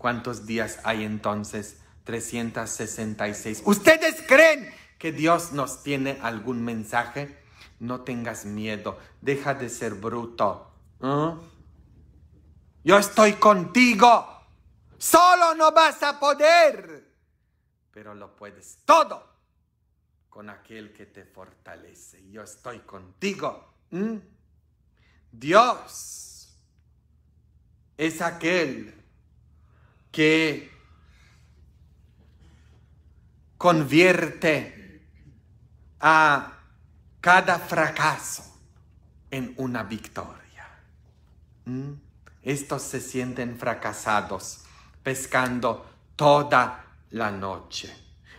¿Cuántos días hay entonces? 366. ¿Ustedes creen que Dios nos tiene algún mensaje? No tengas miedo, deja de ser bruto. ¿Mm? Yo estoy contigo. Solo no vas a poder, pero lo puedes todo con aquel que te fortalece. Yo estoy contigo. ¿Mm? Dios es aquel que convierte a cada fracaso en una victoria. ¿Mm? Estos se sienten fracasados pescando toda la noche.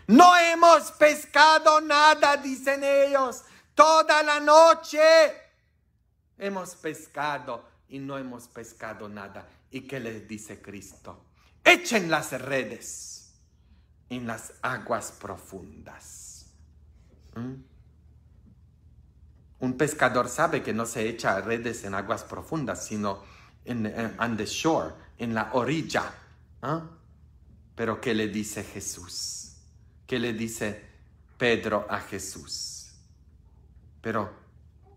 No hemos pescado nada, dicen ellos. Toda la noche hemos pescado y no hemos pescado nada. ¿Y qué les dice Cristo? echen las redes en las aguas profundas. ¿Mm? Un pescador sabe que no se echa redes en aguas profundas, sino en, on the shore, en la orilla. ¿ah? Pero ¿qué le dice Jesús? ¿Qué le dice Pedro a Jesús? Pero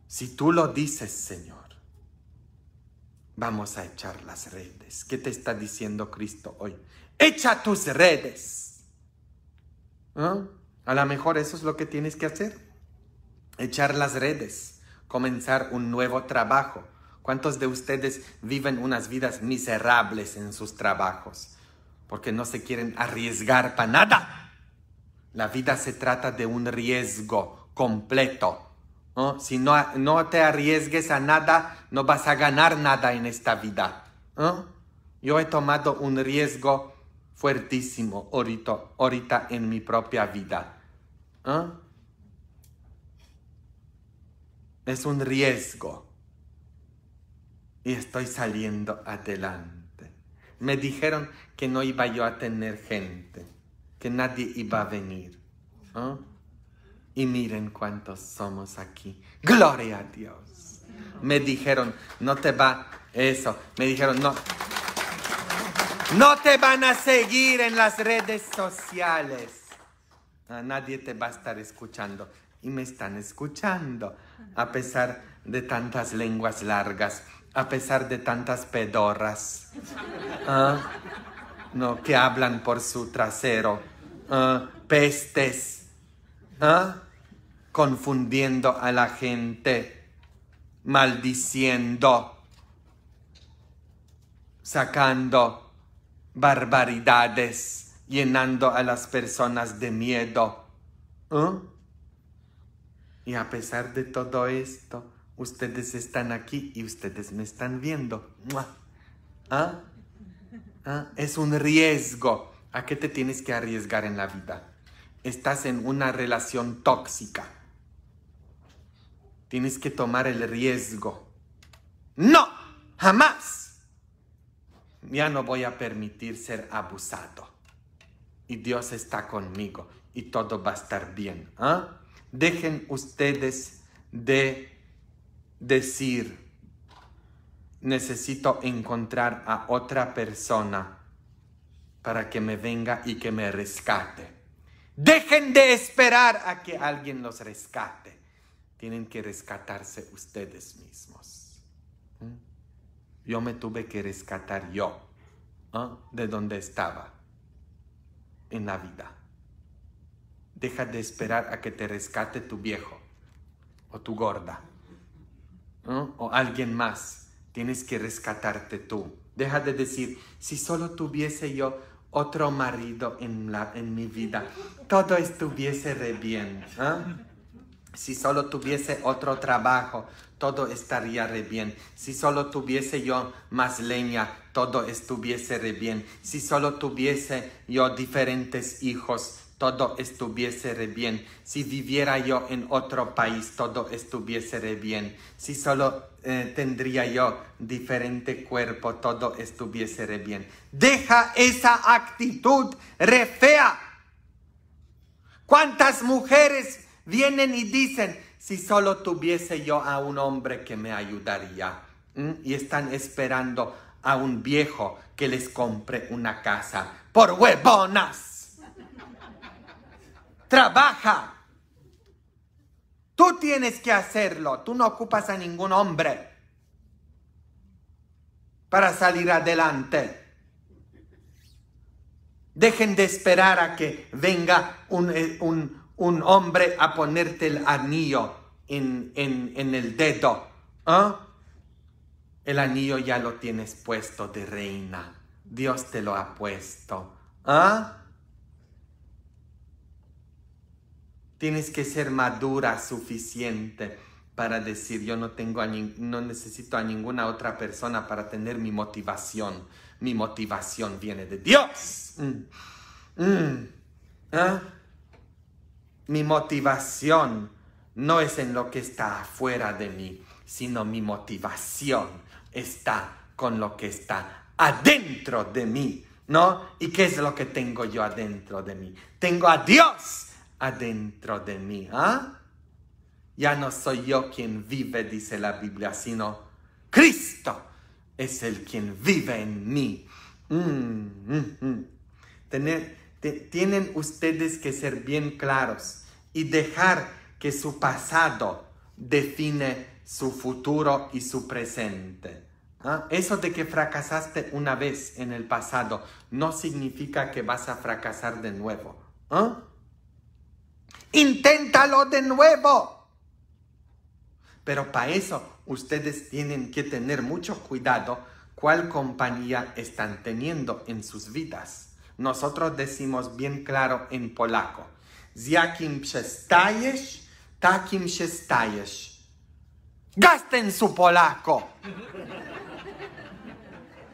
si tú lo dices, Señor, Vamos a echar las redes. ¿Qué te está diciendo Cristo hoy? Echa tus redes. ¿Ah? A lo mejor eso es lo que tienes que hacer. Echar las redes. Comenzar un nuevo trabajo. ¿Cuántos de ustedes viven unas vidas miserables en sus trabajos? Porque no se quieren arriesgar para nada. La vida se trata de un riesgo completo. Si no, no te arriesgues a nada, no vas a ganar nada en esta vida. Yo he tomado un riesgo fuertísimo ahorita, ahorita en mi propia vida. Es un riesgo. Y estoy saliendo adelante. Me dijeron que no iba yo a tener gente, que nadie iba a venir. Y miren cuántos somos aquí. Gloria a Dios. Me dijeron, no te va eso. Me dijeron, no. No te van a seguir en las redes sociales. nadie te va a estar escuchando. Y me están escuchando. A pesar de tantas lenguas largas. A pesar de tantas pedorras. ¿Ah? No, que hablan por su trasero. ¿Ah? Pestes. ¿Ah? confundiendo a la gente, maldiciendo, sacando barbaridades, llenando a las personas de miedo. ¿eh? Y a pesar de todo esto, ustedes están aquí y ustedes me están viendo. ¿Ah? ¿Ah? Es un riesgo. ¿A qué te tienes que arriesgar en la vida? Estás en una relación tóxica. Tienes que tomar el riesgo. No, jamás. Ya no voy a permitir ser abusado. Y Dios está conmigo y todo va a estar bien. ¿ah? Dejen ustedes de decir, necesito encontrar a otra persona para que me venga y que me rescate. Dejen de esperar a que alguien los rescate tienen que rescatarse ustedes mismos. ¿Mm? Yo me tuve que rescatar yo ¿ah? de donde estaba en la vida. Deja de esperar a que te rescate tu viejo o tu gorda o alguien más. Tienes que rescatarte tú. Deja de decir, si solo tuviese yo otro marido en, la, en mi vida, todo estuviese de bien. ¿ah? Si solo tuviese otro trabajo, todo estaría re bien. Si solo tuviese yo más leña, todo estuviese re bien. Si solo tuviese yo diferentes hijos, todo estuviese re bien. Si viviera yo en otro país, todo estuviese re bien. Si solo eh, tendría yo diferente cuerpo, todo estuviese re bien. Deja esa actitud re fea. ¿Cuántas mujeres Vienen y dicen, si solo tuviese yo a un hombre que me ayudaría. Y están esperando a un viejo que les compre una casa. Por huevonas. Trabaja. Tú tienes que hacerlo. Tú no ocupas a ningún hombre para salir adelante. Dejen de esperar a que venga un, eh, un, un hombre a ponerte el anillo en, el dedo. ¿eh? El anillo ya lo tienes puesto de reina. Dios te lo ha puesto. ¿eh? Tienes que ser madura suficiente para decir yo no tengo no necesito a ninguna otra persona para tener mi motivación. Mi motivación viene de Dios. Mm. Mm. ¿Ah? Mi motivación no es en lo que está afuera de mí, sino mi motivación está con lo que está adentro de mí, ¿no? ¿Y qué es lo que tengo yo adentro de mí? Tengo a Dios adentro de mí, ¿ah? Ya no soy yo quien vive, dice la Biblia, sino Cristo es el quien vive en mí. Mm, mm, mm. Tener, tienen ustedes que ser bien claros y dejar que su pasado define su futuro y su presente. ¿Ah? Eso de que fracasaste una vez en el pasado no significa que vas a fracasar de nuevo. ¿Ah? Inténtalo de nuevo. Pero para eso ustedes tienen que tener mucho cuidado cuál compañía están teniendo en sus vidas. Nosotros decimos bien claro en polaco. Z jakim przestajesz, takim się stajesz. Gasten su polaco.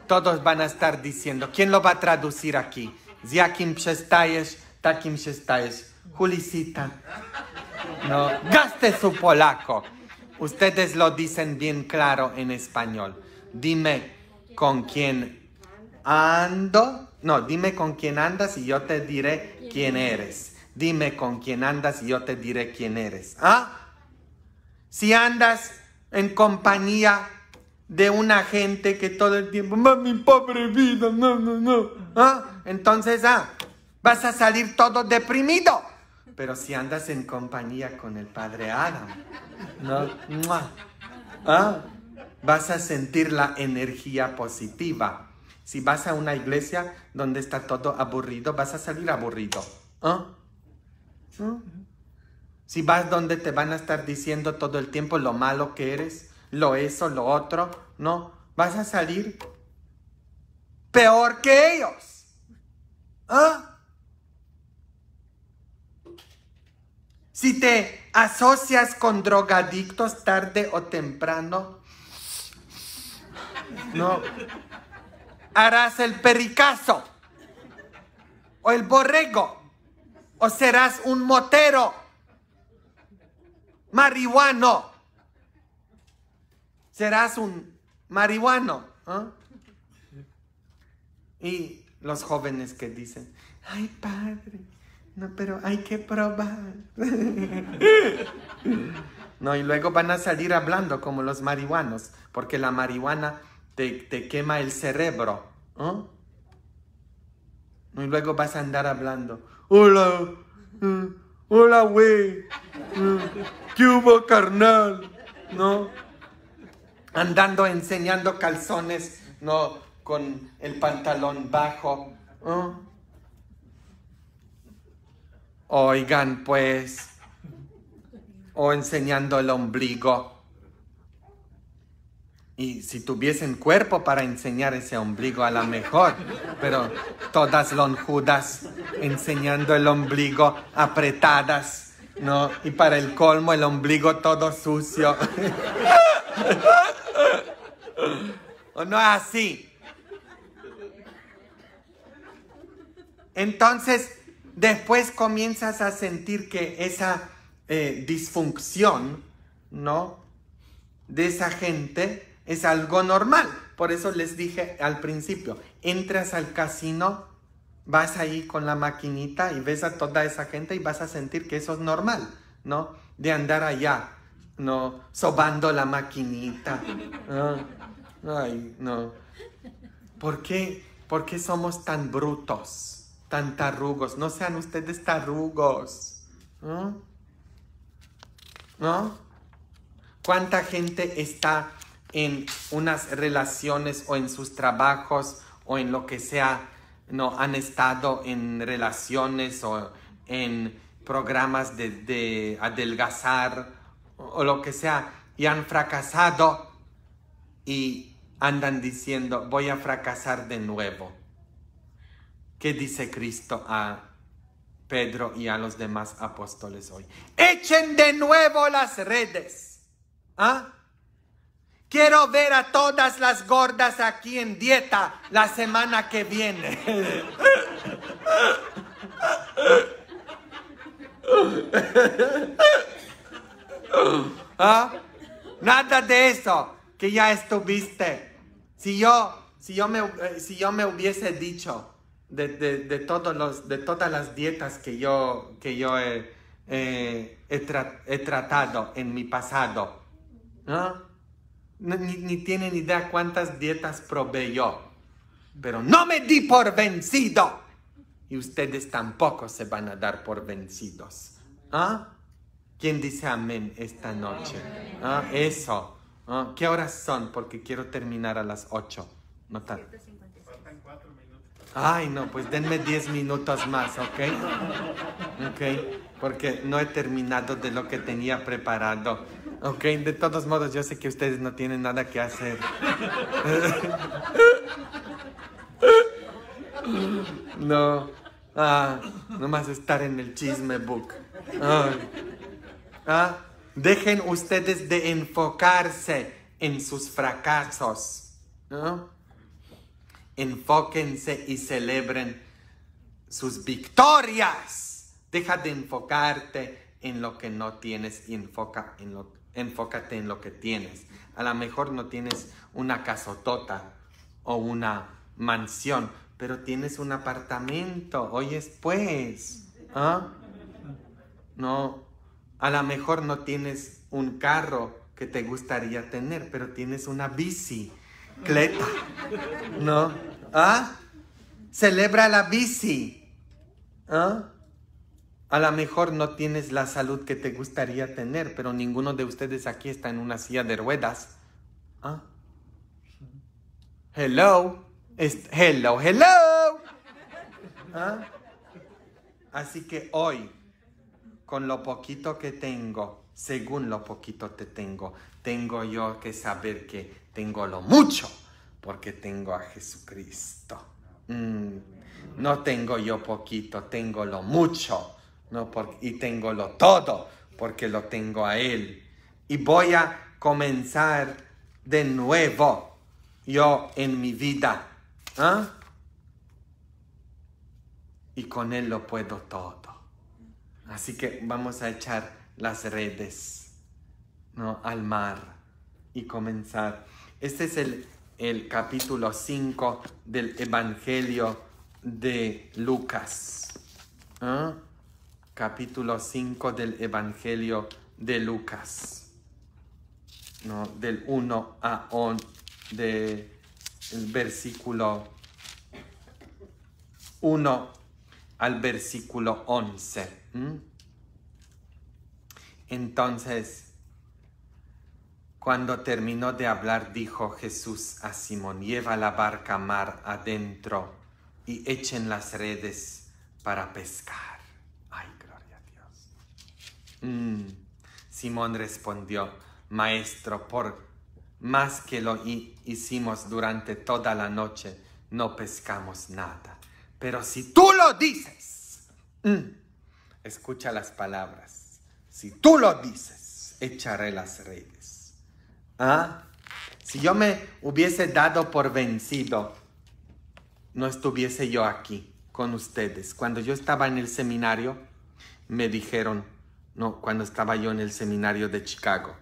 Todos van a estar diciendo, ¿quién lo va a traducir aquí? Z jakim przestajesz, takim się stajesz. No, gaste su polaco. Ustedes lo dicen bien claro en español. Dime con quién ando, no, dime con quién andas y yo te diré quién, eres. Dime con quién andas y yo te diré quién eres. ¿Ah? Si andas en compañía de una gente que todo el tiempo, mi pobre vida, no, no, no. ¿ah? Entonces, ah, vas a salir todo deprimido. Pero si andas en compañía con el padre Adam, ¿no? ¿Ah? Vas a sentir la energía positiva si vas a una iglesia donde está todo aburrido, vas a salir aburrido. ¿ah? ¿Ah? Si vas donde te van a estar diciendo todo el tiempo lo malo que eres, lo eso, lo otro, no, vas a salir peor que ellos. ¿ah? Si te asocias con drogadictos tarde o temprano, no, harás el perricazo o el borrego o serás un motero marihuano. Serás un marihuano. ¿ah? Y los jóvenes que dicen, ay padre, no, pero hay que probar. no, y luego van a salir hablando como los marihuanos, porque la marihuana te, quema el cerebro. Y luego vas a andar hablando. Hola, eh, hola, güey. Eh, ¿Qué hubo, carnal? ¿No? Andando enseñando calzones, ¿no? Con el pantalón bajo. Oigan, pues. O enseñando el ombligo. Y si tuviesen cuerpo para enseñar ese ombligo a la mejor, pero todas lonjudas, enseñando el ombligo apretadas, ¿no? Y para el colmo el ombligo todo sucio. ¿O no así? Entonces, después comienzas a sentir que esa eh, disfunción, ¿no? De esa gente es algo normal. Por eso les dije al principio, entras al casino, vas ahí con la maquinita y ves a toda esa gente y vas a sentir que eso es normal, ¿no? De andar allá, ¿no? Sobando la maquinita. Ay, no. ¿Por qué? somos tan brutos, tan tarugos? No sean ustedes tarrugos. ¿No? ¿Cuánta gente está en unas relaciones o en sus trabajos o en lo que sea, no han estado en relaciones o en programas de, adelgazar o, o lo que sea y han fracasado y andan diciendo voy a fracasar de nuevo. ¿Qué dice Cristo a Pedro y a los demás apóstoles hoy? Echen de nuevo las redes. ¿Ah? Quiero ver a todas las gordas aquí en dieta la semana que viene. ¿Ah? Nada de eso que ya estuviste. Si yo, si yo, me, eh, si yo me hubiese dicho de, todos los, de todas las dietas que yo, que yo he, tratado en mi pasado, ¿ah? ni, ni tienen idea cuántas dietas probé yo Pero no me di por vencido. Y ustedes tampoco se van a dar por vencidos. ¿Ah? ¿Quién dice amén esta noche? ¿Ah? Eso. ¿Ah? ¿Qué horas son? Porque quiero terminar a las 8. No Ay, no, pues denme 10 minutos más, ¿ok? Ok, porque no he terminado de lo que tenía preparado. Ok, de todos modos, yo sé que ustedes no tienen nada que hacer. No, ah, nomás estar en el chisme book. ah, dejen ustedes de enfocarse en sus fracasos. ¿no? enfóquense y celebren sus victorias. Deja de enfocarte en lo que no tienes y enfoca en lo, enfócate en lo que tienes. A lo mejor no tienes una casotota o una mansión, pero tienes un apartamento. Oyes, pues, ¿ah? no, a lo mejor no tienes un carro que te gustaría tener, pero tienes una bici bicicleta, ¿no? ¿Ah? Celebra la bici. ¿Ah? A lo mejor no tienes la salud que te gustaría tener, pero ninguno de ustedes aquí está en una silla de ruedas. ¿Ah? Hello. hello, hello. ¿Ah? Así que hoy, con lo poquito que tengo, según lo poquito que tengo, tengo yo que saber que tengo lo mucho, porque tengo a Jesucristo. Mm, no tengo yo poquito, tengo lo mucho, no y tengo lo todo, porque lo tengo a Él. Y voy a comenzar de nuevo yo en mi vida. ¿ah? Y con Él lo puedo todo. Así que vamos a echar las redes ¿no? al mar y comenzar este es el, capítulo 5 del Evangelio de Lucas. ¿ah? Capítulo 5 del Evangelio de Lucas. Del 1 a 11, versículo 1 al versículo 11. Entonces, cuando terminó de hablar, dijo Jesús a Simón, lleva la barca a mar adentro y echen las redes para pescar. Ay, gloria a Dios. Mm. Simón respondió, Maestro, por más que lo hicimos durante toda la noche, no pescamos nada. Pero si tú lo dices, mm, escucha las palabras, si tú lo dices, echaré las redes. ¿Ah? Si yo me hubiese dado por vencido, no estuviese yo aquí con ustedes. Cuando yo estaba en el seminario, me dijeron, no, cuando estaba yo en el seminario de Chicago,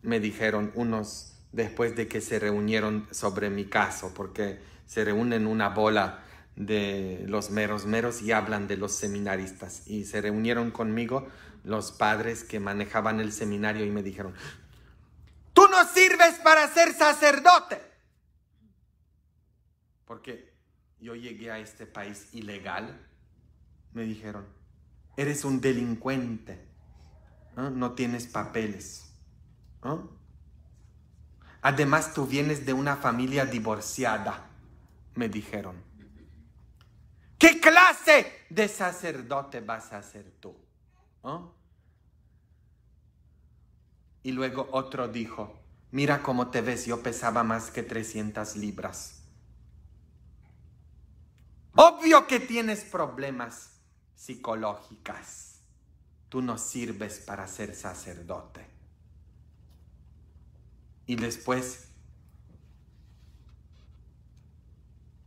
me dijeron unos después de que se reunieron sobre mi caso, porque se reúnen una bola de los meros meros y hablan de los seminaristas. Y se reunieron conmigo los padres que manejaban el seminario y me dijeron, Tú no sirves para ser sacerdote. Porque yo llegué a este país ilegal. Me dijeron, eres un delincuente. No, tienes papeles. Además, tú vienes de una familia divorciada, me dijeron. ¿Qué clase de sacerdote vas a ser tú? ¿No? Y luego otro dijo, mira cómo te ves, yo pesaba más que 300 libras. Obvio que tienes problemas psicológicas. Tú no sirves para ser sacerdote. Y después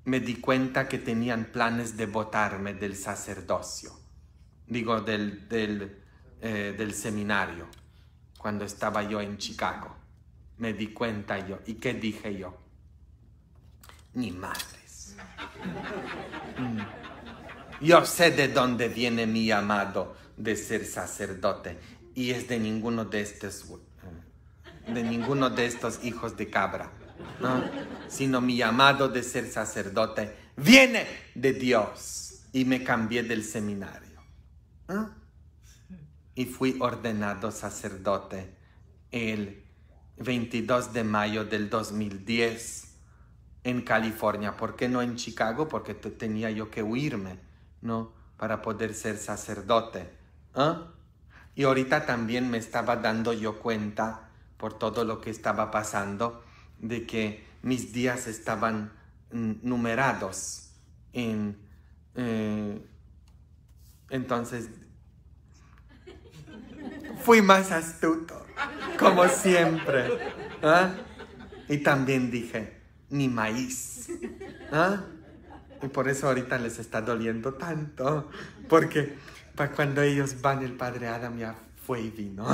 me di cuenta que tenían planes de votarme del sacerdocio, digo, del, del, eh, del seminario cuando estaba yo en Chicago. Me di cuenta yo. ¿Y qué dije yo? Ni madres. Mm. Yo sé de dónde viene mi llamado de ser sacerdote y es de ninguno de estos, eh, de ninguno de estos hijos de cabra, sino mi llamado de ser sacerdote viene de Dios y me cambié del seminario y fui ordenado sacerdote el 22 de mayo del 2010 en California. ¿Por qué no en Chicago? Porque tenía yo que huirme, ¿no? Para poder ser sacerdote. ¿ah? Y ahorita también me estaba dando yo cuenta por todo lo que estaba pasando de que mis días estaban numerados en... Eh, entonces fui más astuto, como siempre. ¿ah? Y también dije, ni maíz. ¿ah? Y por eso ahorita les está doliendo tanto, porque para cuando ellos van, el padre Adam ya fue y vino.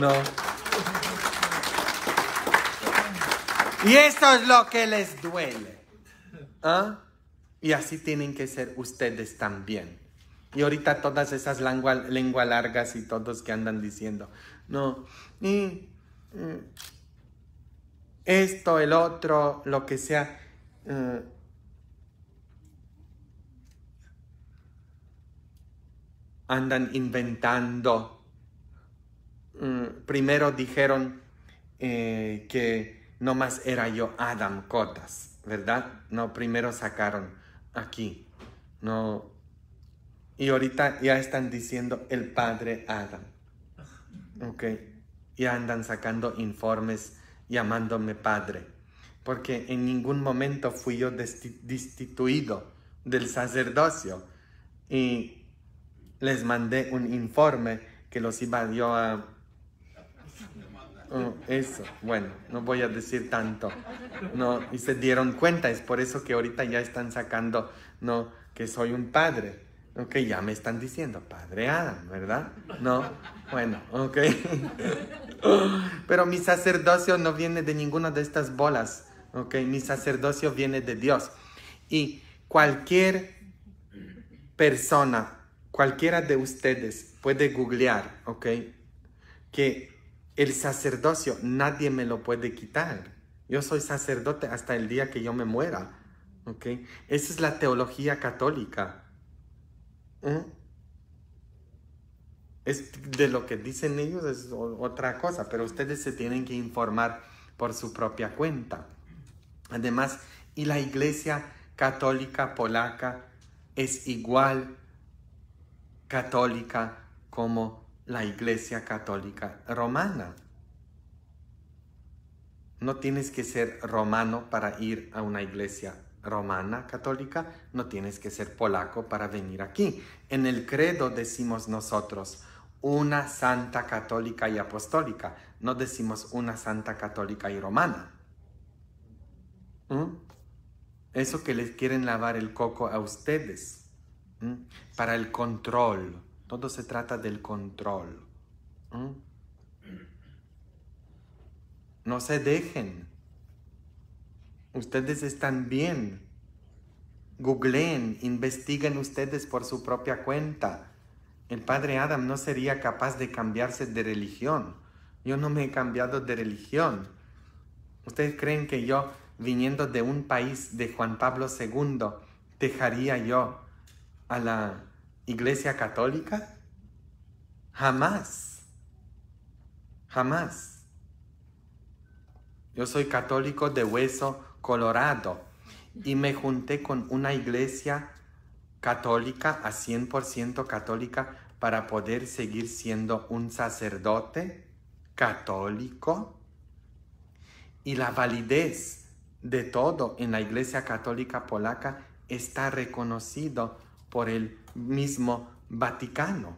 no. Y eso es lo que les duele. ¿ah? Y así tienen que ser ustedes también. Y ahorita todas esas lengua, largas y todos que andan diciendo, no, y, mm, esto, el otro, lo que sea. Eh, andan inventando. Mm, primero dijeron eh, que no más era yo Adam Cotas, ¿verdad? No, primero sacaron aquí. No, y ahorita ya están diciendo el padre Adam. Ok. Ya andan sacando informes llamándome padre. Porque en ningún momento fui yo destituido del sacerdocio. Y les mandé un informe que los iba a... Oh, eso, bueno, no voy a decir tanto. No, y se dieron cuenta, es por eso que ahorita ya están sacando, no, que soy un padre. Ok, ya me están diciendo, Padre Adam, ¿verdad? No, bueno, ok. Pero mi sacerdocio no viene de ninguna de estas bolas, ok. Mi sacerdocio viene de Dios. Y cualquier persona, cualquiera de ustedes puede googlear, ok, que el sacerdocio nadie me lo puede quitar. Yo soy sacerdote hasta el día que yo me muera, ok. Esa es la teología católica. Es de lo que dicen ellos es otra cosa, pero ustedes se tienen que informar por su propia cuenta. Además, y la iglesia católica polaca es igual católica como la iglesia católica romana. No tienes que ser romano para ir a una iglesia romana católica, no tienes que ser polaco para venir aquí. En el credo decimos nosotros una santa católica y apostólica, no decimos una santa católica y romana. ¿Mm? Eso que les quieren lavar el coco a ustedes, ¿Mm? para el control. Todo se trata del control. ¿Mm? No se dejen Ustedes están bien. Googleen, investiguen ustedes por su propia cuenta. El padre Adam no sería capaz de cambiarse de religión. Yo no me he cambiado de religión. ¿Ustedes creen que yo, viniendo de un país de Juan Pablo II, dejaría yo a la Iglesia Católica? Jamás. Jamás. Yo soy católico de hueso Colorado, y me junté con una iglesia católica, a 100% católica, para poder seguir siendo un sacerdote católico. Y la validez de todo en la Iglesia Católica Polaca está reconocido por el mismo Vaticano.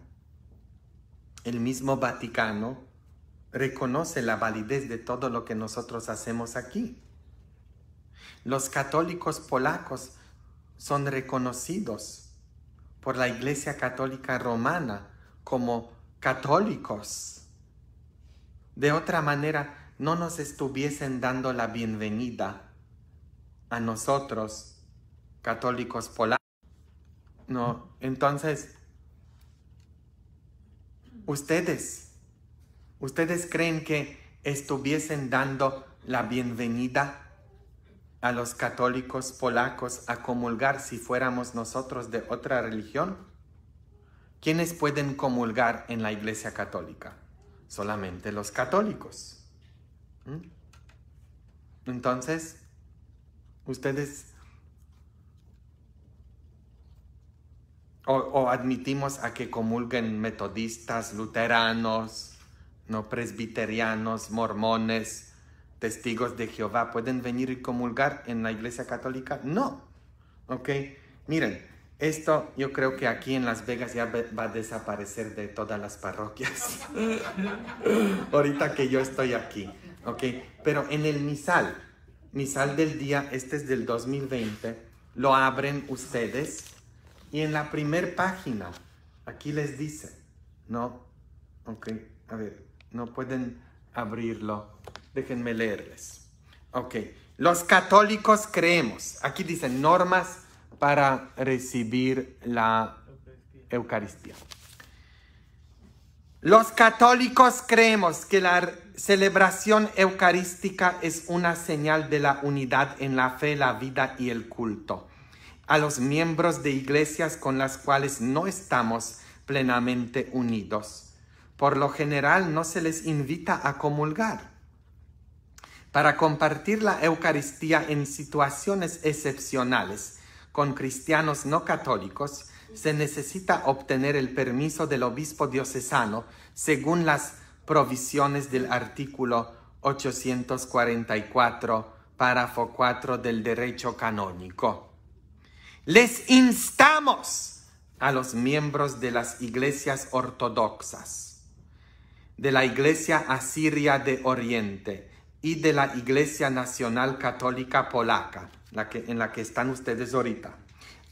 El mismo Vaticano reconoce la validez de todo lo que nosotros hacemos aquí. Los católicos polacos son reconocidos por la Iglesia Católica Romana como católicos. De otra manera, no nos estuviesen dando la bienvenida a nosotros, católicos polacos. No, entonces, ustedes, ustedes creen que estuviesen dando la bienvenida a los católicos polacos a comulgar si fuéramos nosotros de otra religión? ¿Quiénes pueden comulgar en la Iglesia Católica? Solamente los católicos. ¿Mm? Entonces, ustedes o, o, admitimos a que comulguen metodistas, luteranos, no presbiterianos, mormones, testigos de Jehová pueden venir y comulgar en la iglesia católica? No. ¿Ok? Miren, esto yo creo que aquí en Las Vegas ya va a desaparecer de todas las parroquias. Ahorita que yo estoy aquí. ¿Ok? Pero en el misal, misal del día, este es del 2020, lo abren ustedes y en la primer página, aquí les dice, ¿no? Ok, a ver, no pueden abrirlo Déjenme leerles. Ok. Los católicos creemos. Aquí dicen normas para recibir la Eucaristía. Los católicos creemos que la celebración eucarística es una señal de la unidad en la fe, la vida y el culto. A los miembros de iglesias con las cuales no estamos plenamente unidos, por lo general no se les invita a comulgar para compartir la Eucaristía en situaciones excepcionales con cristianos no católicos, se necesita obtener el permiso del obispo diocesano según las provisiones del artículo 844, párrafo 4 del derecho canónico. Les instamos a los miembros de las iglesias ortodoxas, de la iglesia asiria de Oriente y de la Iglesia Nacional Católica Polaca, la en la que están ustedes ahorita,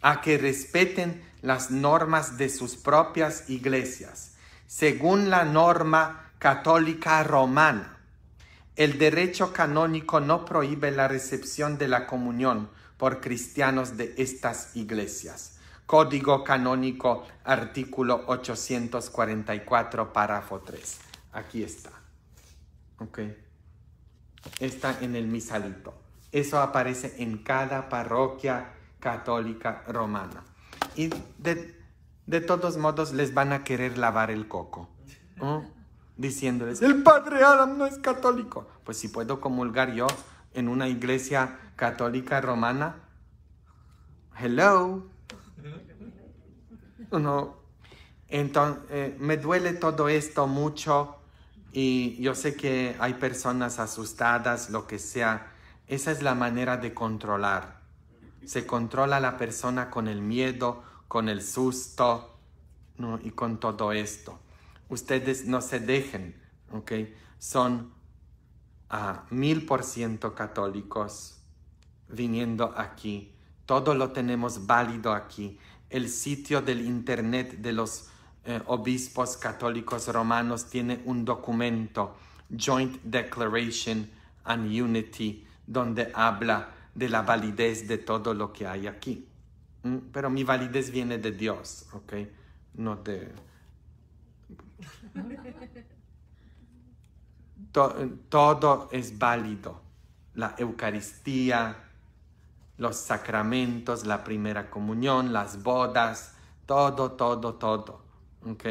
a que respeten las normas de sus propias iglesias, según la norma católica romana. El derecho canónico no prohíbe la recepción de la comunión por cristianos de estas iglesias. Código canónico, artículo 844, párrafo 3. Aquí está. Okay está en el misalito. Eso aparece en cada parroquia católica romana. Y de, todos modos les van a querer lavar el coco. Diciéndoles, el padre Adam no es católico. Pues si puedo comulgar yo en una iglesia católica romana, hello. No. Entonces, eh, me duele todo esto mucho y yo sé que hay personas asustadas, lo que sea. Esa es la manera de controlar. Se controla la persona con el miedo, con el susto y con todo esto. Ustedes no se dejen, ¿ok? Son a ah, mil por ciento católicos viniendo aquí. Todo lo tenemos válido aquí. El sitio del internet de los eh, obispos católicos romanos tiene un documento, Joint Declaration and Unity, donde habla de la validez de todo lo que hay aquí. Mm, pero mi validez viene de Dios, ¿ok? No de... todo es válido. La Eucaristía, los sacramentos, la primera comunión, las bodas, todo, todo, todo. ¿ok?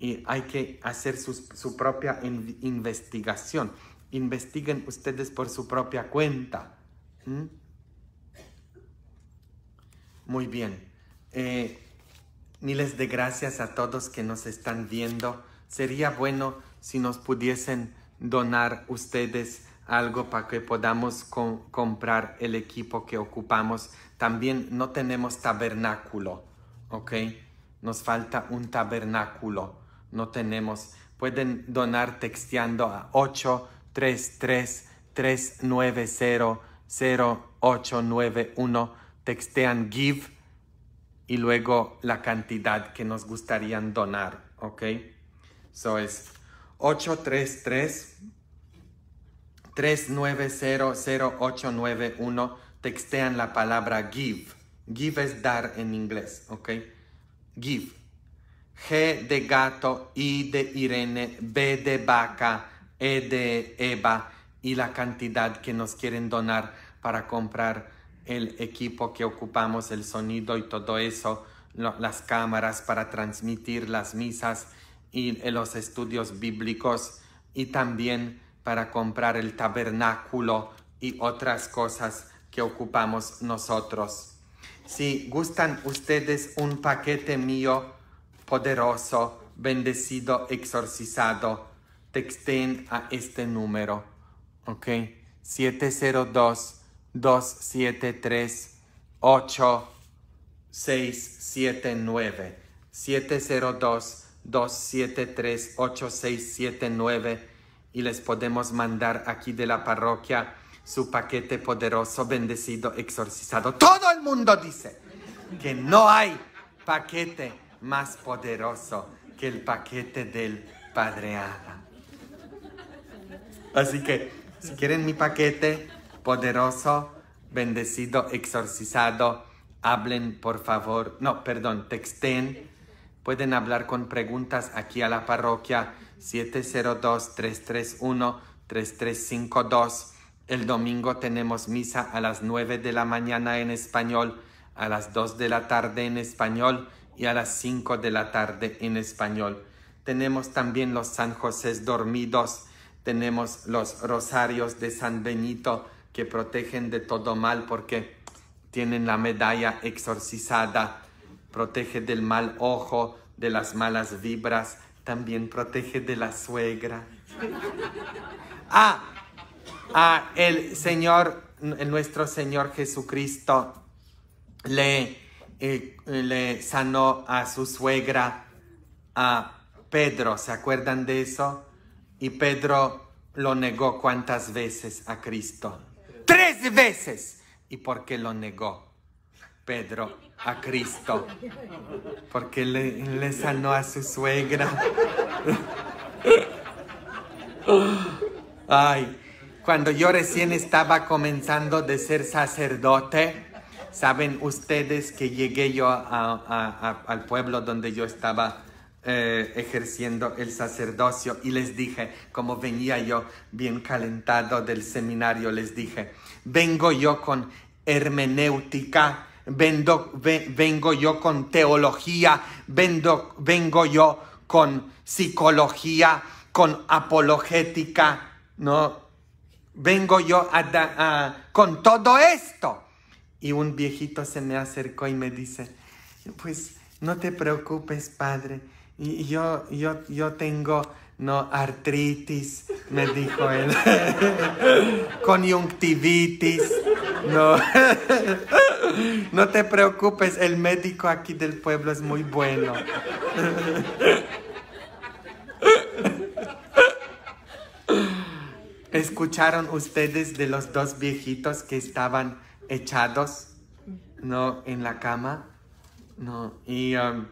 Y hay que hacer su, propia investigación. Investiguen ustedes por su propia cuenta. ¿Mm? Muy bien. Eh, miles de gracias a todos que nos están viendo. Sería bueno si nos pudiesen donar ustedes algo para que podamos comprar el equipo que ocupamos. También no tenemos tabernáculo, ¿ok? Nos falta un tabernáculo. No tenemos. Pueden donar texteando a 833-390-0891. Textean give y luego la cantidad que nos gustaría donar. ¿Ok? eso es 833 3900891 textean la palabra give. Give es dar en inglés, ¿ok? give. G de gato, I de Irene, B de vaca, E de Eva y la cantidad que nos quieren donar para comprar el equipo que ocupamos, el sonido y todo eso, las cámaras para transmitir las misas y eh, los estudios bíblicos y también para comprar el tabernáculo y otras cosas que ocupamos nosotros. Si gustan ustedes un paquete mío poderoso, bendecido, exorcizado, texten a este número, ¿ok? 702-273-8679. 702-273-8679 y les podemos mandar aquí de la parroquia su paquete poderoso, bendecido, exorcizado. Todo el mundo dice que no hay paquete más poderoso que el paquete del Padre Adam. Así que si quieren mi paquete poderoso, bendecido, exorcizado, hablen por favor, no, perdón, texten. Pueden hablar con preguntas aquí a la parroquia 702-331-3352 el domingo tenemos misa a las 9 de la mañana en español, a las 2 de la tarde en español y a las 5 de la tarde en español. Tenemos también los San José dormidos, tenemos los rosarios de San Benito que protegen de todo mal porque tienen la medalla exorcizada, protege del mal ojo, de las malas vibras, también protege de la suegra. ah, a el Señor, nuestro Señor Jesucristo le, eh, le sanó a su suegra, a Pedro. ¿Se acuerdan de eso? Y Pedro lo negó cuántas veces a Cristo. Tres veces. ¿Y por qué lo negó? Pedro a Cristo, porque le, le, sanó a su suegra. Ay, cuando yo recién estaba comenzando de ser sacerdote, saben ustedes que llegué yo al pueblo donde yo estaba eh, ejerciendo el sacerdocio y les dije, como venía yo bien calentado del seminario, les dije, vengo yo con hermenéutica, vengo yo con teología, vengo yo con psicología, con apologética, ¿no? vengo yo a con todo esto. Y un viejito se me acercó y me dice, pues no te preocupes, padre. Y yo, yo, yo tengo no artritis, me dijo él, conyunctivitis, no, no te preocupes, el médico aquí del pueblo es muy bueno. ¿Escucharon ustedes de los dos viejitos que estaban echados no en la cama? No, y um,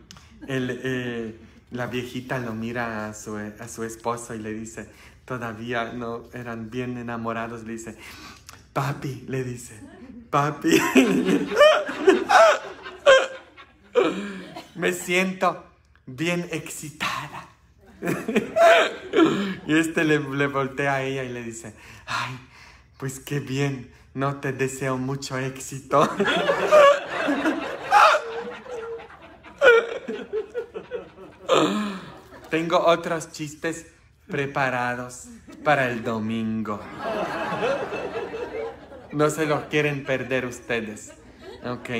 eh, la viejita lo mira a su, a su esposo y le dice, todavía no eran bien enamorados, le dice, papi, le dice, papi, me siento bien excitado. y este le, le voltea a ella y le dice, ay, pues qué bien, no te deseo mucho éxito. Tengo otros chistes preparados para el domingo. No se los quieren perder ustedes. Ok.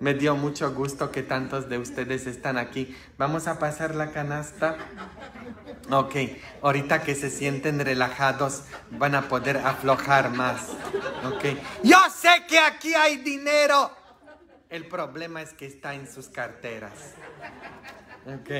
Me dio mucho gusto que tantos de ustedes están aquí. Vamos a pasar la canasta. Ok, ahorita que se sienten relajados van a poder aflojar más. Ok, yo sé que aquí hay dinero. El problema es que está en sus carteras. Ok,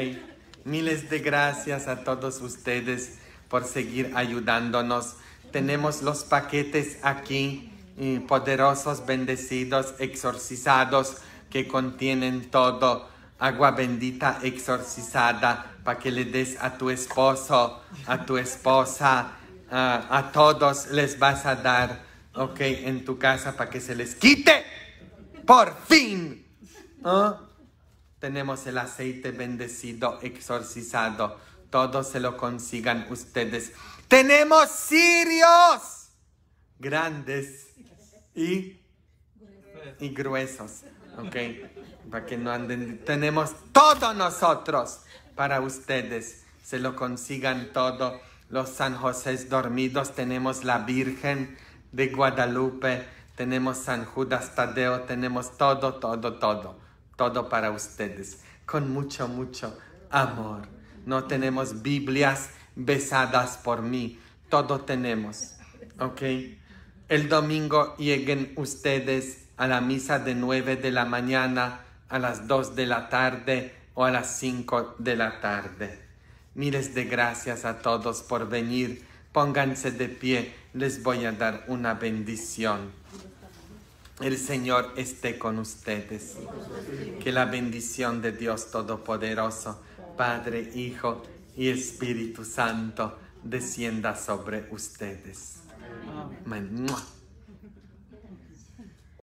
miles de gracias a todos ustedes por seguir ayudándonos. Tenemos los paquetes aquí, eh, poderosos, bendecidos, exorcizados que contienen todo. Agua bendita exorcizada para que le des a tu esposo, a tu esposa, a, todos les vas a dar, ok, en tu casa para que se les quite. Por fin. Tenemos el aceite bendecido, exorcizado. Todos se lo consigan ustedes. Tenemos sirios, grandes y, y gruesos. ¿ok? Para que no anden, tenemos todo nosotros para ustedes, se lo consigan todo. Los San José dormidos, tenemos la Virgen de Guadalupe, tenemos San Judas Tadeo, tenemos todo, todo, todo, todo para ustedes, con mucho, mucho amor. No tenemos Biblias besadas por mí, todo tenemos, ¿ok? El domingo lleguen ustedes a la misa de 9 de la mañana, a las 2 de la tarde o a las 5 de la tarde. Miles de gracias a todos por venir. Pónganse de pie, les voy a dar una bendición. El Señor esté con ustedes. Que la bendición de Dios Todopoderoso, Padre, Hijo y Espíritu Santo, descienda sobre ustedes. Amén.